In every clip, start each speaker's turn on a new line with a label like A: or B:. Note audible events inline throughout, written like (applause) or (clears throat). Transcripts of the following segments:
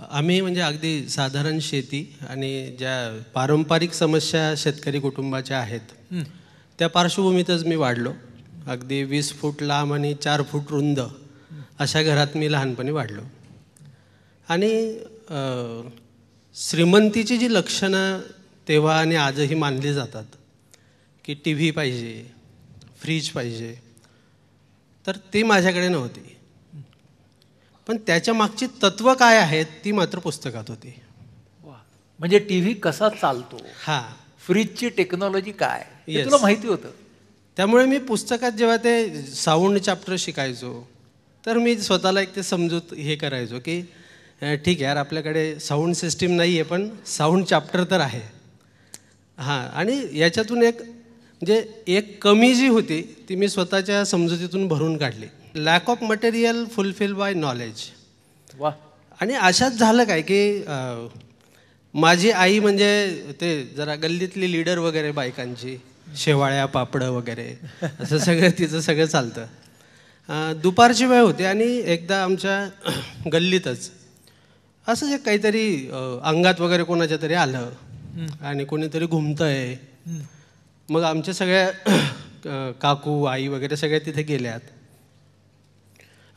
A: आम्ही म्हणजे अगदी साधारण शेती आणि ज्या पारंपरिक समस्या शेतकरी कुटुंबाच्या आहेत त्या पार्श्वभूमीतच मी वाढलो अगदी वीस फूट लांब आणि चार फूट रुंद अशा घरात मी लहानपणी वाढलो आणि श्रीमंतीची जी लक्षणं तेव्हा आणि आजही मानली जातात की टी व्ही पाहिजे फ्रीज पाहिजे तर ती माझ्याकडे नव्हती पण त्याच्या मागची तत्व काय आहेत ती मात्र पुस्तकात होती म्हणजे टी व्ही कसा चालतो हा फ्रीजची टेक्नॉलॉजी काय हे तुला माहिती होतं त्यामुळे मी पुस्तकात जेव्हा ते साऊंड चॅप्टर शिकायचो तर मी स्वतःला एक ते समजूत हे करायचो की ठीक आहे यार आपल्याकडे साऊंड सिस्टीम नाही आहे पण साऊंड चॅप्टर तर आहे हां आणि याच्यातून एक म्हणजे एक कमी जी होती ती मी स्वतःच्या समजुतीतून भरून काढली lack of material fulfil by knowledge वा आणि अशाच झालं काय की माझी आई म्हणजे ते जरा गल्लीतली लीडर वगैरे बायकांची शेवाळ्या पापडं वगैरे असं सगळं तिचं सगळं चालतं दुपारची वेळ होती आणि एकदा आमच्या (clears throat) गल्लीतच असं जे काहीतरी अंगात वगैरे कोणाच्या तरी आलं आणि कोणीतरी आहे मग आमच्या सगळ्या (clears throat) काकू आई वगैरे सगळ्या तिथे गेल्यात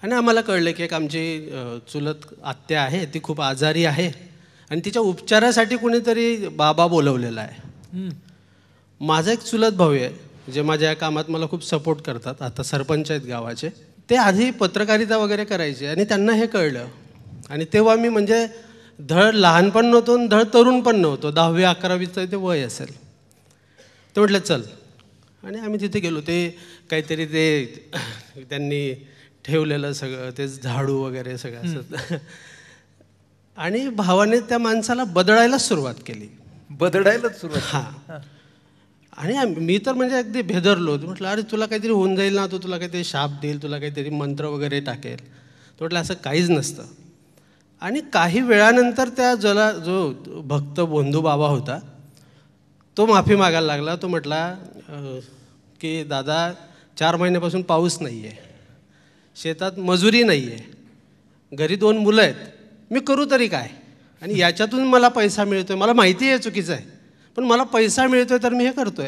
A: आणि आम्हाला कळलं की एक आमची चुलत आत्या आहे ती खूप आजारी आहे आणि तिच्या उपचारासाठी कुणीतरी बाबा बोलवलेला आहे माझा एक चुलत भाऊ आहे जे माझ्या या कामात मला खूप सपोर्ट करतात आता सरपंच आहेत गावाचे ते आधी पत्रकारिता वगैरे करायचे आणि त्यांना हे कळलं आणि तेव्हा मी म्हणजे धड लहानपण नव्हतो आणि धड तरुण पण नव्हतो दहावी अकरावीचं ते वय असेल ते म्हटलं चल आणि आम्ही तिथे गेलो ते काहीतरी ते त्यांनी ठेवलेलं सगळं ते झाडू वगैरे सगळं असं आणि भावाने त्या माणसाला बदळायला सुरुवात केली बदळायलाच सुरुवात हां आणि मी तर म्हणजे अगदी भेदरलो म्हटलं अरे तुला काहीतरी होऊन जाईल ना तो तुला काहीतरी शाप देईल तुला काहीतरी मंत्र वगैरे टाकेल तो म्हटलं असं काहीच नसतं आणि काही वेळानंतर त्या जला जो भक्त बंधू बाबा होता तो माफी मागायला लागला तो म्हटला की दादा चार महिन्यापासून पाऊस नाही आहे शेतात मजुरी नाही आहे घरी दोन मुलं आहेत मी करू तरी काय आणि याच्यातून मला पैसा मिळतो मला माहिती आहे चुकीचं आहे पण मला पैसा मिळतो तर मी हे करतो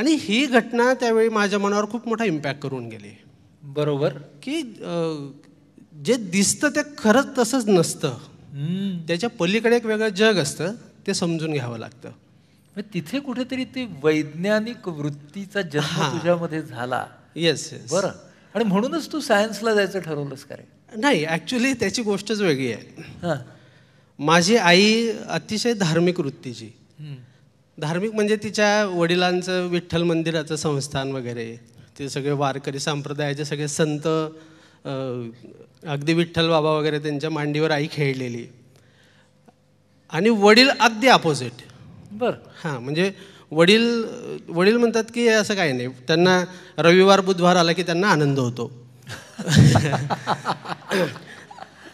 A: आणि ही घटना त्यावेळी माझ्या मनावर खूप मोठा इम्पॅक्ट करून गेली बरोबर की जे दिसतं ते खरंच तसंच नसतं त्याच्या पलीकडे एक वेगळं जग असतं ते समजून घ्यावं लागतं तिथे
B: कुठेतरी ते वैज्ञानिक वृत्तीचा जन्म तुझ्यामध्ये झाला येस येस बरं आणि म्हणूनच तू सायन्सला जायचं ठरवलंस का रे नाही ॲक्च्युली त्याची गोष्टच वेगळी आहे
A: माझी आई अतिशय धार्मिक वृत्तीची धार्मिक म्हणजे तिच्या वडिलांचं विठ्ठल मंदिराचं संस्थान वगैरे ते सगळे वारकरी संप्रदायाचे सगळे संत अगदी विठ्ठल बाबा वगैरे त्यांच्या मांडीवर आई खेळलेली आणि वडील अगदी अपोजिट बरं हां म्हणजे वडील वडील म्हणतात की असं काही नाही त्यांना रविवार बुधवार आला की त्यांना आनंद होतो (laughs)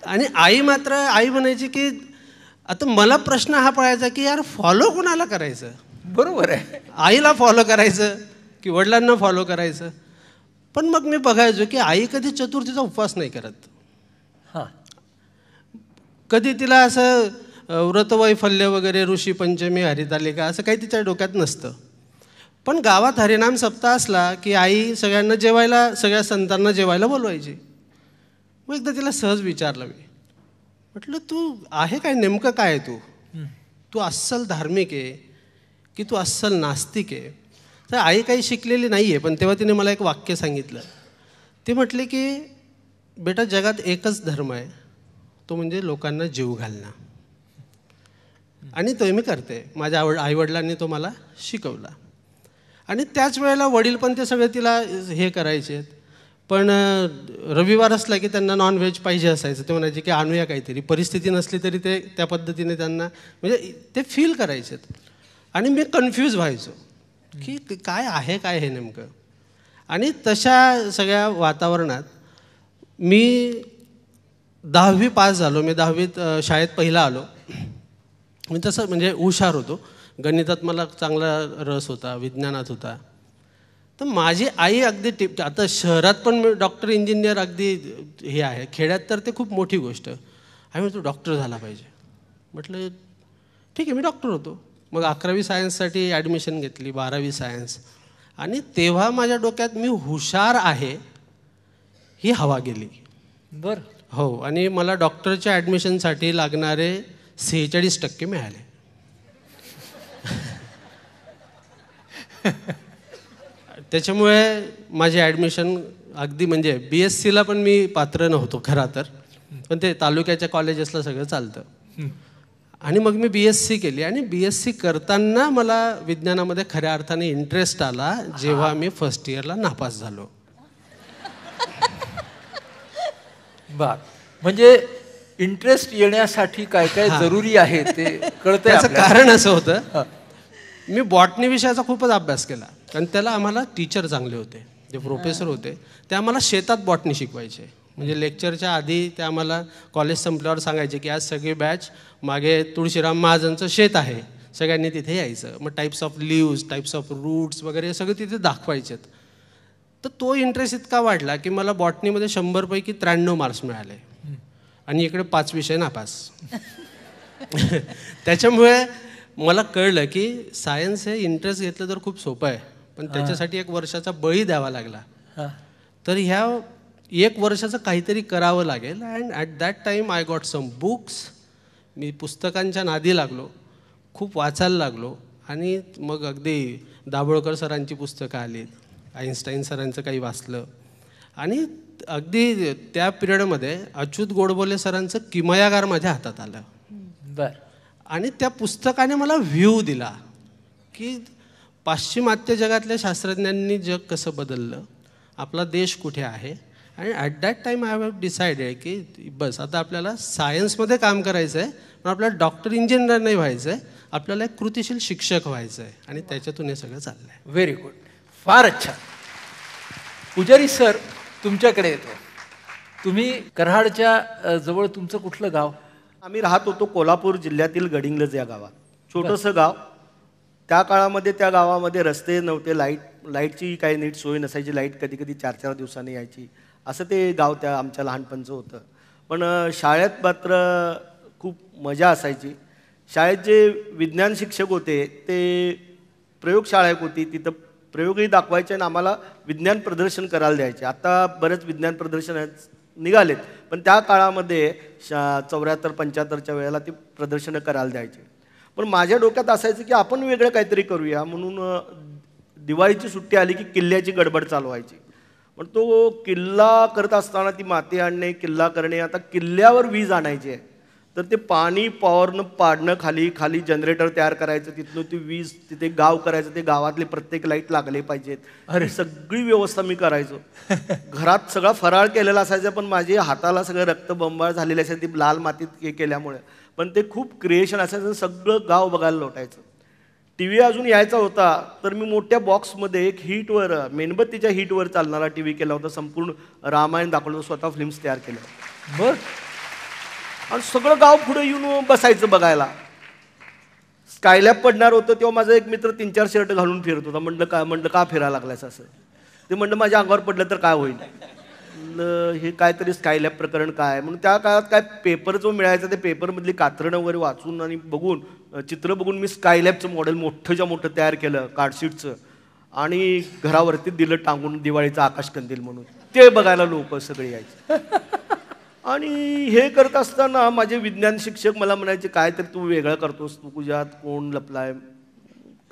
A: आणि आई मात्र आई म्हणायची की आता मला प्रश्न हा पळायचा की यार फॉलो कोणाला करायचं बरोबर आहे आईला फॉलो करायचं की वडिलांना फॉलो करायचं पण मग मी बघायचो की आई कधी चतुर्थीचा उपवास नाही करत हां कधी तिला असं व्रतवैफल्य वगैरे ऋषी पंचमी हरितालिका असं काही तिच्या डोक्यात नसतं पण गावात हरिनाम सप्ताह असला की आई सगळ्यांना जेवायला सगळ्या संतांना जेवायला बोलवायची मग एकदा तिला सहज विचारलं मी म्हटलं तू आहे काय नेमकं काय तू तू अस्सल धार्मिक आहे की तू अस्सल नास्तिक आहे तर आई काही शिकलेली नाही आहे पण तेव्हा तिने मला एक वाक्य सांगितलं ते म्हटले की बेटा जगात एकच धर्म आहे तो म्हणजे लोकांना जीव घालणं आणि तो मी करते माझ्या आवड आईवडिलांनी तो मला शिकवला आणि त्याच वेळेला वडील पण ते सगळे तिला हे करायचे पण रविवार असला की त्यांना नॉनव्हेज पाहिजे असायचं ते म्हणायचे की आणूया काहीतरी परिस्थिती नसली तरी ते त्या पद्धतीने त्यांना म्हणजे ते फील करायचे आणि मी कन्फ्यूज व्हायचो की काय आहे काय हे नेमकं आणि तशा सगळ्या वातावरणात मी दहावी पास झालो मी दहावीत शाळेत पहिला आलो मी तसं म्हणजे हुशार होतो गणितात मला चांगला रस होता विज्ञानात होता तर माझी आई अगदी टिप आता शहरात पण डॉक्टर इंजिनियर अगदी हे आहे खेड्यात तर ते खूप मोठी गोष्ट आम्ही म्हणतो डॉक्टर झाला पाहिजे म्हटलं ठीक आहे मी डॉक्टर होतो मग अकरावी सायन्ससाठी ॲडमिशन घेतली बारावी सायन्स आणि तेव्हा माझ्या डोक्यात मी हुशार आहे ही हवा गेली बरं हो आणि मला डॉक्टरच्या ॲडमिशनसाठी लागणारे सेहेचाळीस टक्के मिळाले त्याच्यामुळे माझे ॲडमिशन अगदी म्हणजे बी एस सीला पण मी पात्र नव्हतो खरा तर पण ते तालुक्याच्या कॉलेजेसला सगळं चालतं आणि मग मी बी एस सी केली आणि बी एस सी करताना मला विज्ञानामध्ये खऱ्या अर्थाने इंटरेस्ट आला जेव्हा मी फर्स्ट इयरला नापास झालो
B: बर म्हणजे इंटरेस्ट येण्यासाठी काय काय जरुरी आहे ते कळतं त्याचं कारण असं होतं मी
A: बॉटनी विषयाचा खूपच अभ्यास केला कारण त्याला आम्हाला टीचर चांगले होते जे प्रोफेसर होते ते आम्हाला शेतात बॉटनी शिकवायचे म्हणजे लेक्चरच्या आधी ते आम्हाला कॉलेज संपल्यावर सांगायचे की आज सगळी बॅच मागे तुळशीराम महाजनचं शेत आहे सगळ्यांनी तिथे यायचं मग types of leaves types of roots वगैरे हे सगळे तिथे दाखवायचे तर तो इंटरेस्ट इतका वाढला की मला बॉटनीमध्ये शंभरपैकी त्र्याण्णव मार्क्स मिळाले आणि इकडे पाच विषय नापास त्याच्यामुळे मला कळलं की सायन्स हे इंटरेस्ट घेतलं तर खूप सोपं आहे पण त्याच्यासाठी एक वर्षाचा बळी द्यावा लागला तर ह्या एक वर्षाचं काहीतरी करावं लागेल and at that time I got some books मी पुस्तकांच्या नादी लागलो खूप वाचायला लागलो आणि मग अगदी दाभोळकर सरांची पुस्तकं आली आईन्स्टाईन सरांचं काही वाचलं आणि अगदी त्या पिरियडमध्ये अच्युत गोडबोले सरांचं किमयागार माझ्या हातात आलं बर आणि त्या पुस्तकाने मला व्ह्यू दिला की पाश्चिमात्य जगातल्या शास्त्रज्ञांनी जग कसं बदललं आपला देश कुठे आहे आणि at that time I have decided की बस आता आपल्याला सायन्समध्ये काम करायचं आहे पण आपल्याला डॉक्टर इंजिनियर नाही व्हायचं आहे आपल्याला एक कृतिशील शिक्षक व्हायचं आहे आणि
B: त्याच्यातून हे सगळं चाललं आहे व्हेरी गुड फार अच्छा पुजारी सर
C: तुमच्याकडे येतो तुम्ही कराडच्या जवळ तुमचं कुठलं गाव आम्ही राहत होतो कोल्हापूर जिल्ह्यातील गडिंगलज या गावात छोटंसं गाव त्या काळामध्ये त्या गावामध्ये रस्ते नव्हते लाईट लाईटची काही नीट सोय नसायची लाईट कधी कधी चार चार दिवसांनी यायची असं ते गाव त्या आमच्या लहानपणचं होतं पण शाळेत मात्र खूप मजा असायची शाळेत जे विज्ञान शिक्षक होते ते प्रयोगशाळा एक होती तिथं प्रयोगही दाखवायचे आणि आम्हाला विज्ञान प्रदर्शन करायला द्यायचे आता बरेच विज्ञान प्रदर्शन निघालेत पण त्या काळामध्ये शा चौऱ्याहत्तर पंच्याहत्तरच्या वेळेला ती प्रदर्शनं करायला द्यायचे पण माझ्या डोक्यात असायचं की आपण वेगळं काहीतरी करूया म्हणून दिवाळीची सुट्टी आली की किल्ल्याची गडबड चालवायची पण तो किल्ला करत असताना ती माती आणणे किल्ला करणे आता किल्ल्यावर वीज आणायची आहे तर ते पाणी पॉवरनं पाडणं खाली खाली जनरेटर तयार करायचं तिथनं ती वीज तिथे गाव करायचं ते गावातले प्रत्येक लाईट लागले पाहिजेत अरे सगळी व्यवस्था मी करायचो घरात सगळा फराळ केलेला असायचा पण माझे हाताला सगळं रक्तबंबाळ झालेले असायचे ती लाल मातीत हे केल्यामुळे पण ते खूप क्रिएशन असायचं सगळं गाव बघायला लोटायचं टी व्ही अजून यायचा होता तर मी मोठ्या बॉक्समध्ये एक हीटवर मेणबत्तीच्या हीटवर चालणारा टी व्ही केला होता संपूर्ण रामायण दाखवलं स्वतः फिल्म्स तयार केल्या बरं आणि सगळं गाव पुढे येऊन बसायचं बघायला स्कायलॅब पडणार होतं तेव्हा माझा एक मित्र तीन चार शर्ट घालून फिरत होता म्हणलं का म्हणलं का फिरायला लागलायस असं ते म्हणलं माझ्या अंगावर पडलं तर काय होईल हे काहीतरी स्कायलॅब प्रकरण काय म्हणून त्या काळात काय पेपर जो मिळायचा ते पेपरमधली कात्रणं वगैरे वाचून आणि बघून चित्र बघून मी स्कायलॅबचं मॉडेल मोठं ज्या मोठं तयार केलं कार्डशीटचं आणि घरावरती दिलं टांगून दिवाळीचं आकाशकंदील म्हणून ते बघायला लोक सगळे यायचे आणि हे करत असताना माझे विज्ञान शिक्षक मला म्हणायचे काय तरी तू वेगळा करतोस तू तुझ्यात कोण लपलाय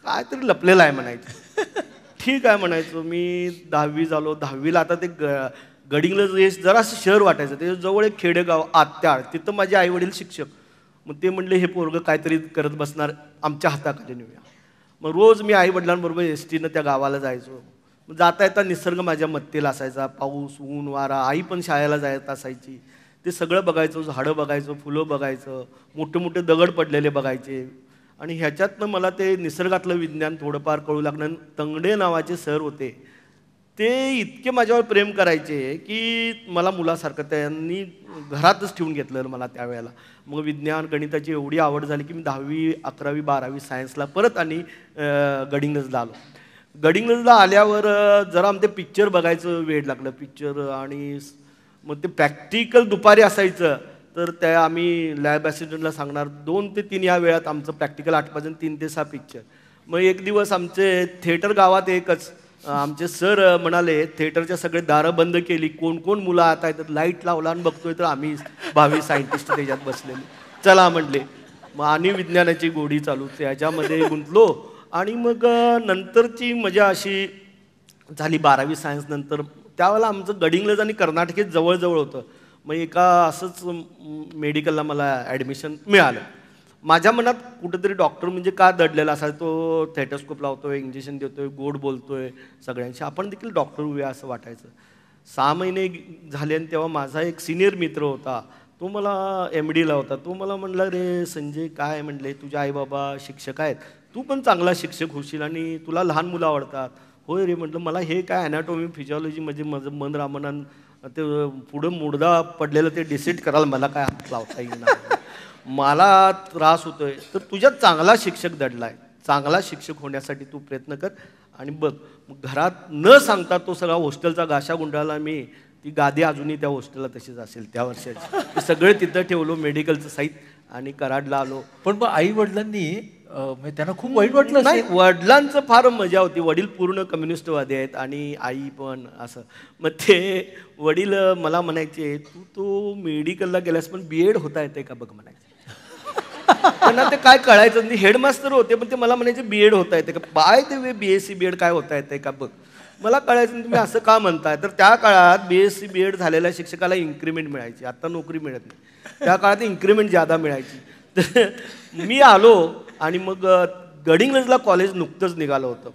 C: काय तरी लपलेला आहे म्हणायचं ठीक आहे म्हणायचो मी दहावी झालो दहावीला आता ते ग गडिंगला जे जरा शहर वाटायचं ते जवळ एक खेडेगाव आत्याळ तिथं माझे आईवडील शिक्षक मग ते म्हणले हे पोरगं काहीतरी करत बसणार आमच्या हाताखाली नेऊया मग रोज मी आईवडिलांबरोबर एस टीनं त्या गावाला जायचो मग जाता येता निसर्ग माझ्या मत्तेला असायचा पाऊस ऊन वारा आई पण शाळेला जायत असायची ते सगळं बघायचं झाडं बघायचं फुलं बघायचं मोठे मोठे दगड पडलेले बघायचे आणि ह्याच्यातनं मला ते निसर्गातलं विज्ञान थोडंफार कळू लागलं तंगडे नावाचे सर होते ते इतके माझ्यावर प्रेम करायचे की मला मुलासारखं त्यांनी घरातच ठेवून घेतलं मला त्यावेळेला मग विज्ञान गणिताची एवढी आवड झाली की मी दहावी अकरावी बारावी सायन्सला परत आणि गडिंगजला आलो गडिंगजला आल्यावर जरा आमचे पिक्चर बघायचं वेळ लागलं पिक्चर आणि मग ते प्रॅक्टिकल दुपारी असायचं तर त्या आम्ही लॅब असिस्टंटला सांगणार दोन ते तीन या वेळात आमचं प्रॅक्टिकल आठपासून तीन ते सहा पिक्चर मग एक दिवस आमचे थिएटर गावात एकच आमचे सर म्हणाले थिएटरच्या सगळे दारं बंद केली कोण कोण मुलं आता येतात लाईट लावला आणि बघतोय तर आम्ही भावी सायंटिस्ट त्याच्यात बसलेले चला म्हटले मग आणि विज्ञानाची गोडी चालू त्याच्यामध्ये गुंतलो आणि मग नंतरची मजा अशी झाली बारावी सायन्स नंतर त्यावेळेला आमचं गडिंगलज आणि कर्नाटकेत जवळजवळ होतं मग एका असंच मेडिकलला मला ॲडमिशन मिळालं माझ्या मनात कुठंतरी डॉक्टर म्हणजे का दडलेला असा तो थेटोस्कोप लावतोय इंजेक्शन देतोय गोड बोलतोय सगळ्यांशी आपण देखील डॉक्टर होऊया असं वाटायचं सहा महिने झाले आणि तेव्हा माझा एक सिनियर मित्र होता तो मला एम डीला होता तो मला म्हणला रे संजय काय म्हटले तुझे आई बाबा शिक्षक आहेत तू पण चांगला शिक्षक होशील आणि तुला लहान मुलं आवडतात होय रे म्हटलं मला हे काय अनाटॉमी फिजिओलॉजी म्हणजे माझं मन रामनान ते पुढं मुडदा पडलेलं ते डिसिट कराल मला काय हात लावता येईल (laughs) मला त्रास होतोय तर तुझ्यात चांगला शिक्षक दडला आहे चांगला शिक्षक होण्यासाठी तू प्रयत्न कर आणि बघ घरात न सांगता तो सगळा हॉस्टेलचा गाशा गुंडाळला मी ती गादी अजूनही त्या हॉस्टेलला तशीच असेल त्या वर्षाची सगळे तिथं ठेवलो मेडिकलचं साहित्य आणि कराडला आलो पण मग आई वडिलांनी
B: म्हणजे त्यांना खूप वाईट वाटलं नाही
C: वडिलांचं फार मजा होती वडील पूर्ण कम्युनिस्टवादी आहेत आणि आई पण असं मग ते वडील मला म्हणायचे तू तो मेडिकलला गेल्यास पण बी एड होता येते का बघ म्हणायचे (laughs) त्यांना ते काय कळायचं नाही हेडमास्टर होते पण ते मला म्हणायचे बी एड होता येते का बाय ते B S C B Ed काय होता येते का बघ मला कळायचं तुम्ही असं का म्हणताय तर त्या काळात B S C B Ed झालेल्या शिक्षकाला इन्क्रीमेंट मिळायची आत्ता नोकरी मिळत नाही त्या काळात इन्क्रीमेंट ज्यादा मिळायची तर मी आलो आणि मग गडिंगलजला कॉलेज नुकतंच निघालं होतं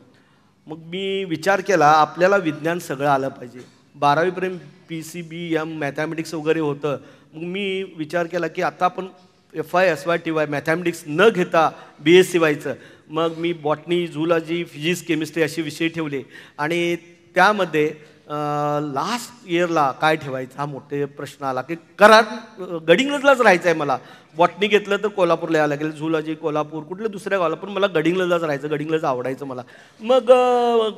C: मग मी विचार केला आपल्याला विज्ञान सगळं आलं पाहिजे बारावीपर्यंत P C B M mathematics वगैरे होतं मग मी विचार केला की आता आपण F I S Y T Y mathematics न घेता बी एस सी वायचं मग मी बॉटनी झुलॉजी फिजिक्स केमिस्ट्री असे विषय ठेवले आणि त्यामध्ये लास्ट इयरला काय ठेवायचा हा मोठे प्रश्न आला की कारण गडिंगलजलाच राहायचं आहे मला बॉटनी घेतलं तर कोल्हापूरला यावं लागेल झुलाजी कोल्हापूर कुठल्या दुसऱ्या गावाला पण मला गडिंगलजलाच राहायचं गडिंगलज आवडायचं मला मग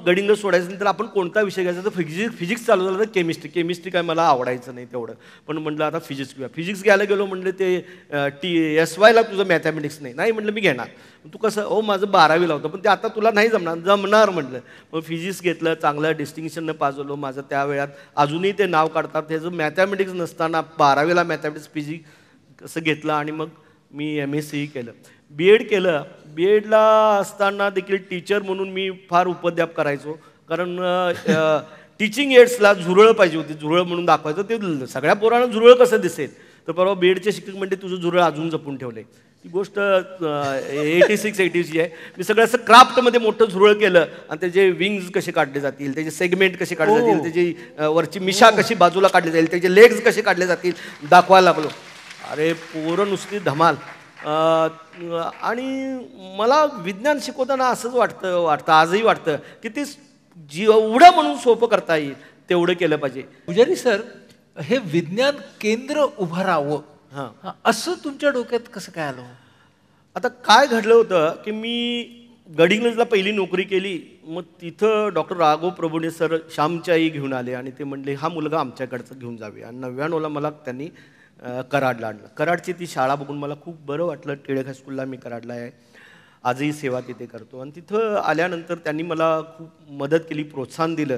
C: गडिंगलज सोडायचं नंतर तर आपण कोणता विषय घ्यायचा तर फिजिक्स फिजिक्स चालू झालं तर केमिस्ट्री केमिस्ट्री काय मला आवडायचं नाही तेवढं पण म्हटलं आता फिजिक्स घ्या फिजिक्स घ्यायला गेलो म्हटलं ते टी एस वायला तुझं मॅथमॅटिक्स नाही नाही म्हटलं मी घेणार तू कसं हो माझं बारावीला होतं पण ते आता तुला नाही जमणार जमणार म्हटलं मग फिजिक्स घेतलं चांगलं डिस्टिंक्शननं पाजवलं माझं त्या वेळात अजूनही ते नाव काढतात त्याचं मॅथॅमॅटिक्स नसताना बा बारावीला मॅथमॅटिक्स पी जी असं घेतलं आणि मग मी एम एस सी केलं बी एड केलं बी एडला असताना देखील टीचर म्हणून मी फार उपद्याप करायचो कारण टीचिंग एड्सला झुरळ पाहिजे होती झुरळ म्हणून दाखवायचं ते सगळ्या पोरांना झुरळ कसं दिसेल तर परवा बी एडचे शिक्षक म्हणजे तुझं झुरळ अजून जपून ठेवलं आहे ती गोष्ट एटी सिक्स एटीची आहे मी सगळं असं क्राफ्टमध्ये मोठं झुरळ केलं आणि त्याचे विंग्स कसे काढले जातील त्याचे सेगमेंट कसे काढले हो. जातील त्याची वरची मिशा कशी बाजूला काढली जाईल त्याचे लेग्स कसे काढले जातील दाखवायला लागलो अरे पोरं नुसती धमाल आणि मला विज्ञान शिकवताना असंच वाटतं वाटतं आजही वाटतं की ते जेवढं म्हणून सोपं करता येईल तेवढं केलं पाहिजे पुजारी सर हे विज्ञान केंद्र उभं राहावं हां असं तुमच्या
B: डोक्यात कसं काय आलं
C: आता काय घडलं होतं की मी गडिंगलजला पहिली नोकरी केली मग तिथं डॉक्टर राघव प्रभूने सर आई घेऊन आले आणि ते म्हणले हा मुलगा आमच्याकडचं घेऊन जावे आणि नव्याण्णवला मला त्यांनी कराडला आणलं कराडची ती शाळा बघून मला खूप बरं वाटलं टिळक हायस्कूलला मी कराडला आहे आजही सेवा तिथे करतो आणि तिथं आल्यानंतर त्यांनी मला खूप मदत केली प्रोत्साहन दिलं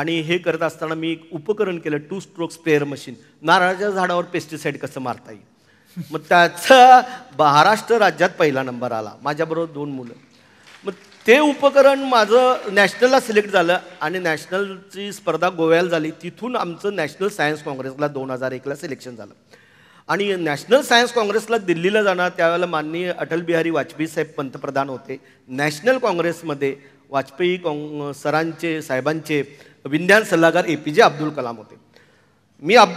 C: आणि हे करत असताना मी एक उपकरण केलं टू स्ट्रोक स्प्रेअर मशीन नारळाच्या झाडावर पेस्टिसाईड कसं मारता येईल मग त्याचा महाराष्ट्र राज्यात पहिला नंबर आला माझ्याबरोबर दोन मुलं मग ते उपकरण माझं नॅशनलला सिलेक्ट झालं आणि नॅशनलची स्पर्धा गोव्याला झाली तिथून आमचं नॅशनल सायन्स काँग्रेसला दोन हजार एकला सिलेक्शन झालं आणि नॅशनल सायन्स काँग्रेसला दिल्लीला जाणार त्यावेळेला माननीय अटल बिहारी वाजपेयी साहेब पंतप्रधान होते नॅशनल काँग्रेसमध्ये वाजपेयी काँग सरांचे साहेबांचे विज्ञान सल्लागार ए पी जे अब्दुल कलाम होते मी अब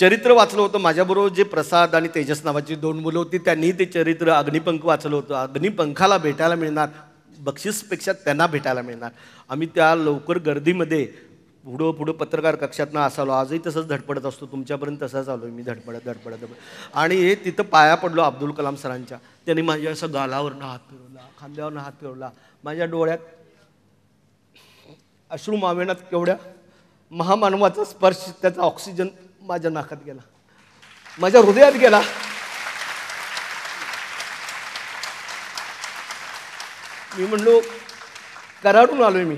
C: चरित्र वाचलं होतं माझ्याबरोबर जे प्रसाद आणि तेजस नावाची दोन मुलं होती त्यांनीही ते चरित्र अग्निपंख वाचलं होतं अग्निपंखाला भेटायला मिळणार बक्षीसपेक्षा त्यांना भेटायला मिळणार आम्ही त्या लवकर गर्दीमध्ये पुढं पुढं पत्रकार कक्षातनं असालो आजही तसंच धडपडत असतो तुमच्यापर्यंत तसंच आलो मी धडपडत धडपडत धडपडत आणि हे तिथं पाया पडलो अब्दुल कलाम सरांच्या त्यांनी माझ्या असं गालावरनं हात फिरवला खांद्यावरनं हात फिरवला माझ्या डोळ्यात अश्रू मावेनात केवढ्या महामानवाचा स्पर्श त्याचा ऑक्सिजन माझ्या नाकात गेला माझ्या हृदयात गेला मी म्हणलो कराडून आलो मी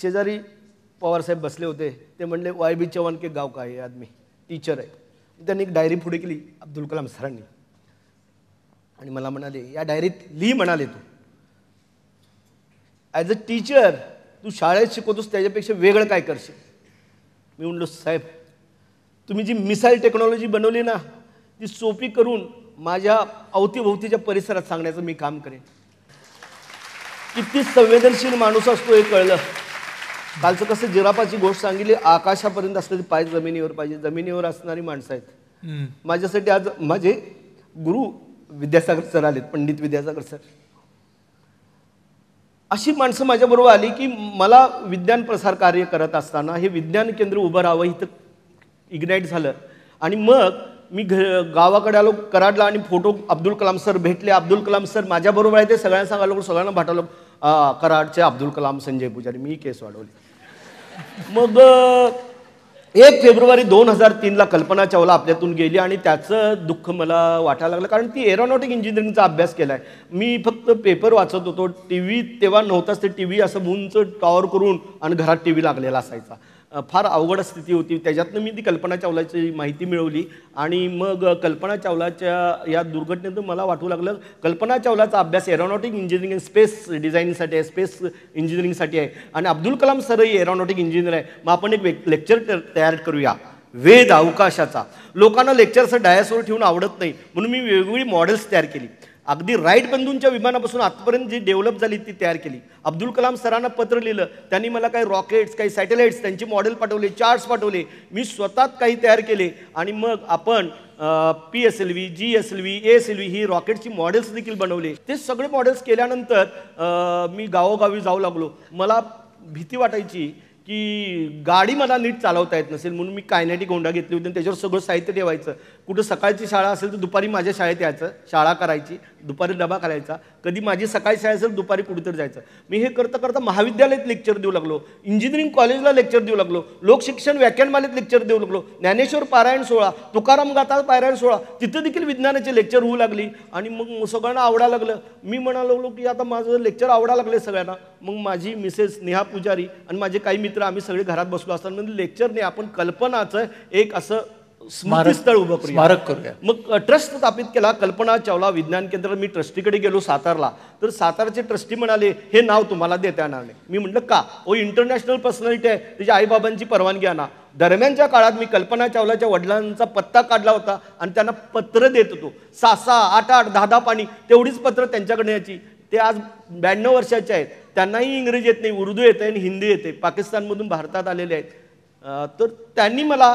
C: शेजारी पवारसाहेब बसले होते ते म्हणले वाय बी चव्हाण के गाव काय आहे आदमी टीचर आहे त्यांनी एक डायरी पुढे केली अब्दुल कलाम सरांनी आणि मला म्हणाले या डायरीत लिही म्हणाले तू ॲज अ टीचर तू शाळेत शिकवतोस त्याच्यापेक्षा वेगळं काय करशील मी म्हणलो साहेब तुम्ही जी मिसाईल टेक्नॉलॉजी बनवली ना ती सोपी करून माझ्या अवतीभोवतीच्या परिसरात सांगण्याचं मी काम करेन किती संवेदनशील माणूस असतो हे कळलं कालचं कसं जिरापाची गोष्ट सांगितली आकाशापर्यंत असलेली पाय जमिनीवर पाहिजे जमिनीवर असणारी माणसं आहेत माझ्यासाठी आज माझे गुरु विद्यासागर सर आलेत पंडित विद्यासागर सर अशी माणसं माझ्याबरोबर आली की मला विज्ञान प्रसार कार्य करत असताना हे विज्ञान केंद्र उभं राहावं इथं इग्नाईट झालं आणि मग मी घ गावाकडे आलो कराडला आणि फोटो अब्दुल कलाम सर भेटले अब्दुल कलाम सर माझ्याबरोबर आहे ते सगळ्यांना सांगायला सगळ्यांना भाटालो कराडचे अब्दुल कलाम संजय पुजारी मी केस वाढवली मग एक फेब्रुवारी दोन हजार तीनला कल्पना चावला आपल्यातून गेली आणि त्याचं दुःख मला वाटायला लागलं कारण ती एरोनॉटिक इंजिनिअरिंगचा अभ्यास केला आहे मी फक्त पेपर वाचत होतो टी व्ही तेव्हा नव्हताच ते टी व्ही असं उंच टॉवर करून आणि घरात टी व्ही लागलेला असायचा फार अवघड स्थिती होती त्याच्यातनं मी ती कल्पना चावलाची माहिती मिळवली आणि मग कल्पना चावलाच्या या दुर्घटनेतून मला वाटू लागलं कल्पना चावलाचा अभ्यास एरोनॉटिक इंजिनिअरिंग स्पेस डिझाईनसाठी आहे स्पेस इंजिनिअरिंगसाठी आहे आणि अब्दुल कलाम सरही एरोनॉटिक इंजिनिअर आहे मग आपण एक लेक्चर तयार करूया वेद अवकाशाचा लोकांना लेक्चरचं डायसवर ठेवून आवडत नाही म्हणून मी वेगवेगळी मॉडेल्स तयार केली अगदी राईट बंधूंच्या विमानापासून आतापर्यंत जी डेव्हलप झाली ती तयार केली अब्दुल कलाम सरांना पत्र लिहिलं त्यांनी मला काही रॉकेट्स काही सॅटेलाईट्स त्यांचे मॉडेल पाठवले चार्ट्स पाठवले मी स्वतः काही तयार केले आणि मग आपण P S L V G S L V S L V ही रॉकेटची मॉडेल्स देखील बनवले ते सगळे मॉडेल्स केल्यानंतर मी गावोगावी जाऊ लागलो मला भीती वाटायची की गाडी मला नीट चालवता येत नसेल म्हणून मी कायनेटिक गोंडा घेतली होती आणि त्याच्यावर सगळं साहित्य ठेवायचं कुठं सकाळची शाळा असेल तर दुपारी माझ्या शाळेत यायचं शाळा करायची दुपारी डबा करायचा कधी माझी सकाळी शाळा असेल दुपारी कुठेतरी जायचं मी हे करता करता महाविद्यालयात लेक्चर देऊ लागलो इंजिनिअरिंग कॉलेजला लेक्चर देऊ लागलो लोकशिक्षण व्याख्यानमालेत लेक्चर देऊ लागलो ज्ञानेश्वर पारायण सोहळा तुकाराम गाथा पारायण सोहळा तिथं देखील विज्ञानाचे लेक्चर होऊ लागली आणि मग सगळ्यांना आवडायला लागलं मी म्हणालो की आता माझं लेक्चर आवडायला लागले सगळ्यांना मग माझी मिसेस नेहा पुजारी आणि माझे काही मित्र आम्ही सगळे घरात बसलो असताना म्हणजे लेक्चरने आपण कल्पनाचं एक असं स्मृतीस्थळ उभं करू करूया मग ट्रस्ट स्थापित केला कल्पना चावला विज्ञान केंद्र मी ट्रस्टीकडे गेलो सातारला तर सातारचे ट्रस्टी म्हणाले हे नाव तुम्हाला देता येणार नाही मी म्हटलं का ओ इंटरनॅशनल पर्सनॅलिटी आहे त्याच्या आईबाबांची परवानगी आणा दरम्यानच्या काळात मी कल्पना चावलाच्या वडिलांचा पत्ता काढला होता आणि त्यांना पत्र देत होतो सहा सहा आठ आठ दहा दहा पाणी तेवढीच पत्र त्यांच्याकडे यायची ते आज ब्याण्णव वर्षाचे आहेत त्यांनाही इंग्रजी येत नाही उर्दू येते आणि हिंदी येते पाकिस्तानमधून भारतात आलेले आहेत तर त्यांनी मला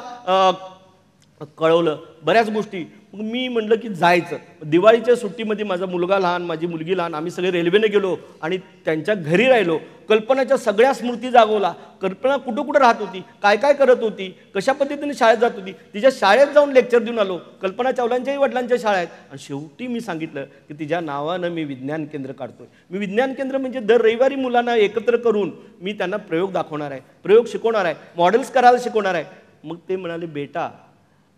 C: कळवलं बऱ्याच गोष्टी मग मी म्हटलं की जायचं दिवाळीच्या सुट्टीमध्ये माझा मुलगा लहान माझी मुलगी लहान आम्ही सगळे रेल्वेने गेलो आणि त्यांच्या घरी राहिलो कल्पनाच्या सगळ्या स्मृती जागवला कल्पना कुठं कुठं राहत होती काय काय करत होती कशा पद्धतीने शाळेत जात होती तिच्या शाळेत जाऊन लेक्चर देऊन आलो कल्पना चावलांच्याही वडिलांच्या शाळा आहेत आणि शेवटी मी सांगितलं की तिच्या नावानं मी विज्ञान केंद्र काढतोय मी विज्ञान केंद्र म्हणजे दर रविवारी मुलांना एकत्र करून मी त्यांना प्रयोग दाखवणार आहे प्रयोग शिकवणार आहे मॉडेल्स करायला शिकवणार आहे मग ते म्हणाले बेटा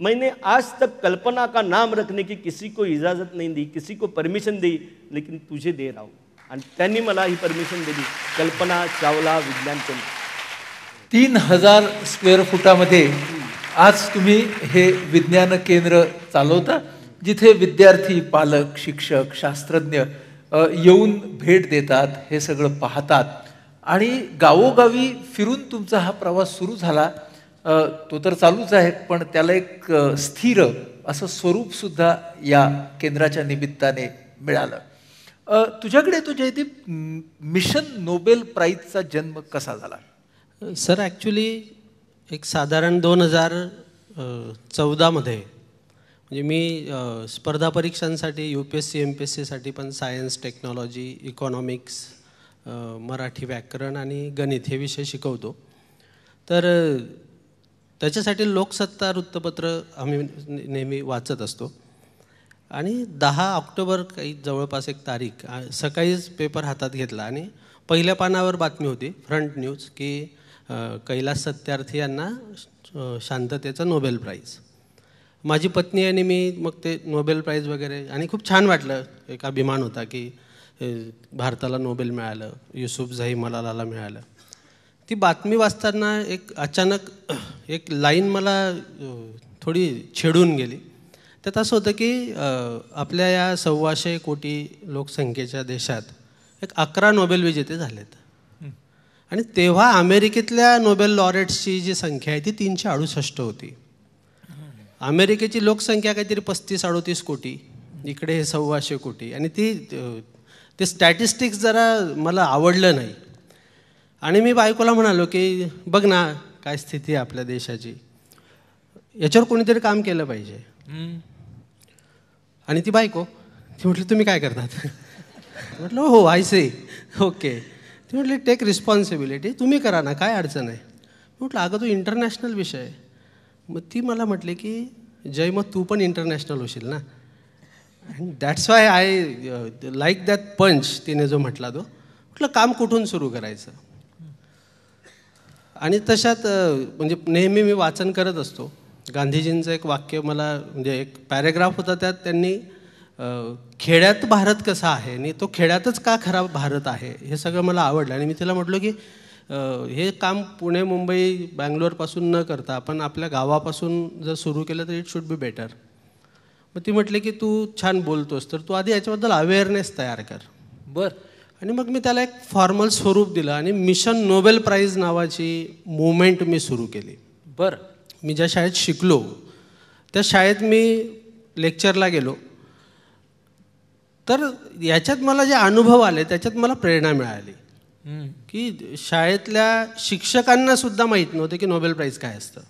C: मैंने आज तक कल्पना का नाम रखने की किसी को इजाज़त नहीं दी किसी को परमिशन दी लेकिन तुझे दे रहा हूं आणि त्यांनी मला ही परमिशन दिली कल्पना चावला विज्ञान केंद्र
B: तीन हजार स्क्वेअर फुटामध्ये आज तुम्ही हे विज्ञान केंद्र चालवता जिथे विद्यार्थी पालक शिक्षक शास्त्रज्ञ येऊन भेट देतात हे सगळं पाहतात आणि गावोगावी फिरून तुमचा हा प्रवास सुरू झाला तो तर चालूच आहे पण त्याला एक स्थिर असं स्वरूपसुद्धा या केंद्राच्या निमित्ताने मिळालं तुझ्याकडे तो जयदीप मिशन नोबेल प्राईजचा जन्म कसा झाला सर ॲक्च्युली एक
A: साधारण दोन हजार चौदामध्ये म्हणजे मी स्पर्धा परीक्षांसाठी U P S C M P S सीसाठी पण सायन्स टेक्नॉलॉजी इकॉनॉमिक्स मराठी व्याकरण आणि गणित हे विषय शिकवतो तर त्याच्यासाठी लोकसत्ता वृत्तपत्र आम्ही नेहमी वाचत असतो आणि दहा ऑक्टोबर काही जवळपास एक तारीख सकाळीच पेपर हातात घेतला आणि पहिल्या पानावर बातमी होती फ्रंट न्यूज की कैलास सत्यार्थी यांना शांततेचा नोबेल प्राईज माझी पत्नी आणि मी मग ते नोबेल प्राईज वगैरे आणि खूप छान वाटलं एक अभिमान होता की भारताला नोबेल मिळालं युसुफ झाई मलालाला मिळालं ती बातमी वाचताना एक अचानक एक लाईन मला थोडी छेडून गेली त्यात असं होतं की आपल्या या सव्वाशे कोटी लोकसंख्येच्या देशात एक अकरा नोबेल विजेते झालेत आणि तेव्हा अमेरिकेतल्या नोबेल लॉरेट्सची जी संख्या आहे ती तीनशे अडुसष्ट होती अमेरिकेची लोकसंख्या काहीतरी पस्तीस अडोतीस कोटी इकडे हे सव्वाशे कोटी आणि ती ते स्टॅटिस्टिक्स जरा मला आवडलं नाही आणि मी बायकोला म्हणालो की बघ ना काय स्थिती आहे आपल्या देशाची याच्यावर कोणीतरी काम केलं पाहिजे आणि ती बायको ती म्हटली तुम्ही काय करतात (laughs) म्हटलं हो आयसे ओके ती म्हटली टेक रिस्पॉन्सिबिलिटी तुम्ही करा ना काय अडचण आहे म्हटलं अगं तो इंटरनॅशनल विषय आहे मग ती मला म्हटली की जय मग तू पण इंटरनॅशनल होशील ना and that's why I like that punch तिने जो म्हटला तो म्हटलं काम कुठून सुरू करायचं आणि तशात म्हणजे नेहमी मी वाचन करत असतो गांधीजींचं एक वाक्य मला म्हणजे एक पॅरेग्राफ होता त्यात त्यांनी खेड्यात भारत कसा आहे आणि तो खेड्यातच का खराब भारत आहे हे सगळं मला आवडलं आणि मी तिला म्हटलं की हे काम पुणे मुंबई बँगलोरपासून न करता आपण आपल्या गावापासून जर सुरू केलं तर इट शुड बी बेटर मग ती म्हटली की तू छान बोलतोस तर तू आधी याच्याबद्दल अवेअरनेस तयार कर बरं आणि मग मी त्याला एक फॉर्मल स्वरूप दिलं आणि मिशन नोबेल प्राईज नावाची मुवमेंट मी सुरू केली बरं मी ज्या शाळेत शिकलो त्या शाळेत मी लेक्चरला गेलो तर याच्यात मला जे अनुभव आले त्याच्यात मला प्रेरणा मिळाली की शाळेतल्या शिक्षकांना सुद्धा माहीत नव्हते की नोबेल प्राईज काय असतं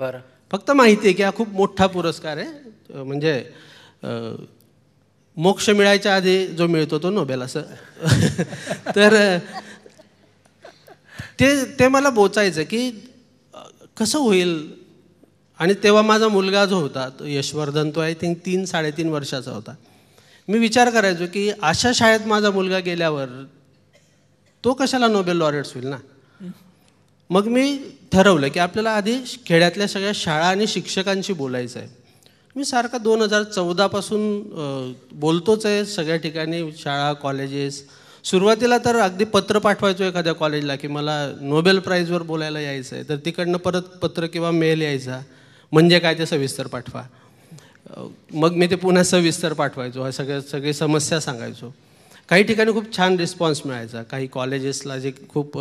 A: बरं फक्त माहिती आहे की हा खूप मोठा पुरस्कार आहे म्हणजे मोक्ष मिळायच्या आधी जो मिळतो तो नोबेल असं (laughs) तर ते ते मला बोचायचं की कसं होईल आणि तेव्हा माझा मुलगा जो होता तो यशवर्धन तो आय थिंक तीन साडेतीन वर्षाचा होता मी विचार करायचो की अशा शाळेत माझा मुलगा गेल्यावर तो कशाला नोबेल लॉरेट्स होईल ना मग मी ठरवलं की आपल्याला आधी खेड्यातल्या सगळ्या शाळा आणि शिक्षकांशी बोलायचं आहे मी सारखा दोन हजार चौदापासून बोलतोच आहे सगळ्या ठिकाणी शाळा कॉलेजेस सुरुवातीला तर अगदी पत्र पाठवायचो एखाद्या कॉलेजला की मला नोबेल प्राईजवर बोलायला यायचं आहे तर तिकडनं परत पत्र किंवा मेल यायचा म्हणजे काय ते सविस्तर पाठवा मग मी ते पुन्हा सविस्तर पाठवायचो ह्या सगळ्या सगळी समस्या सांगायचो काही ठिकाणी खूप छान रिस्पॉन्स मिळायचा काही कॉलेजेसला जे खूप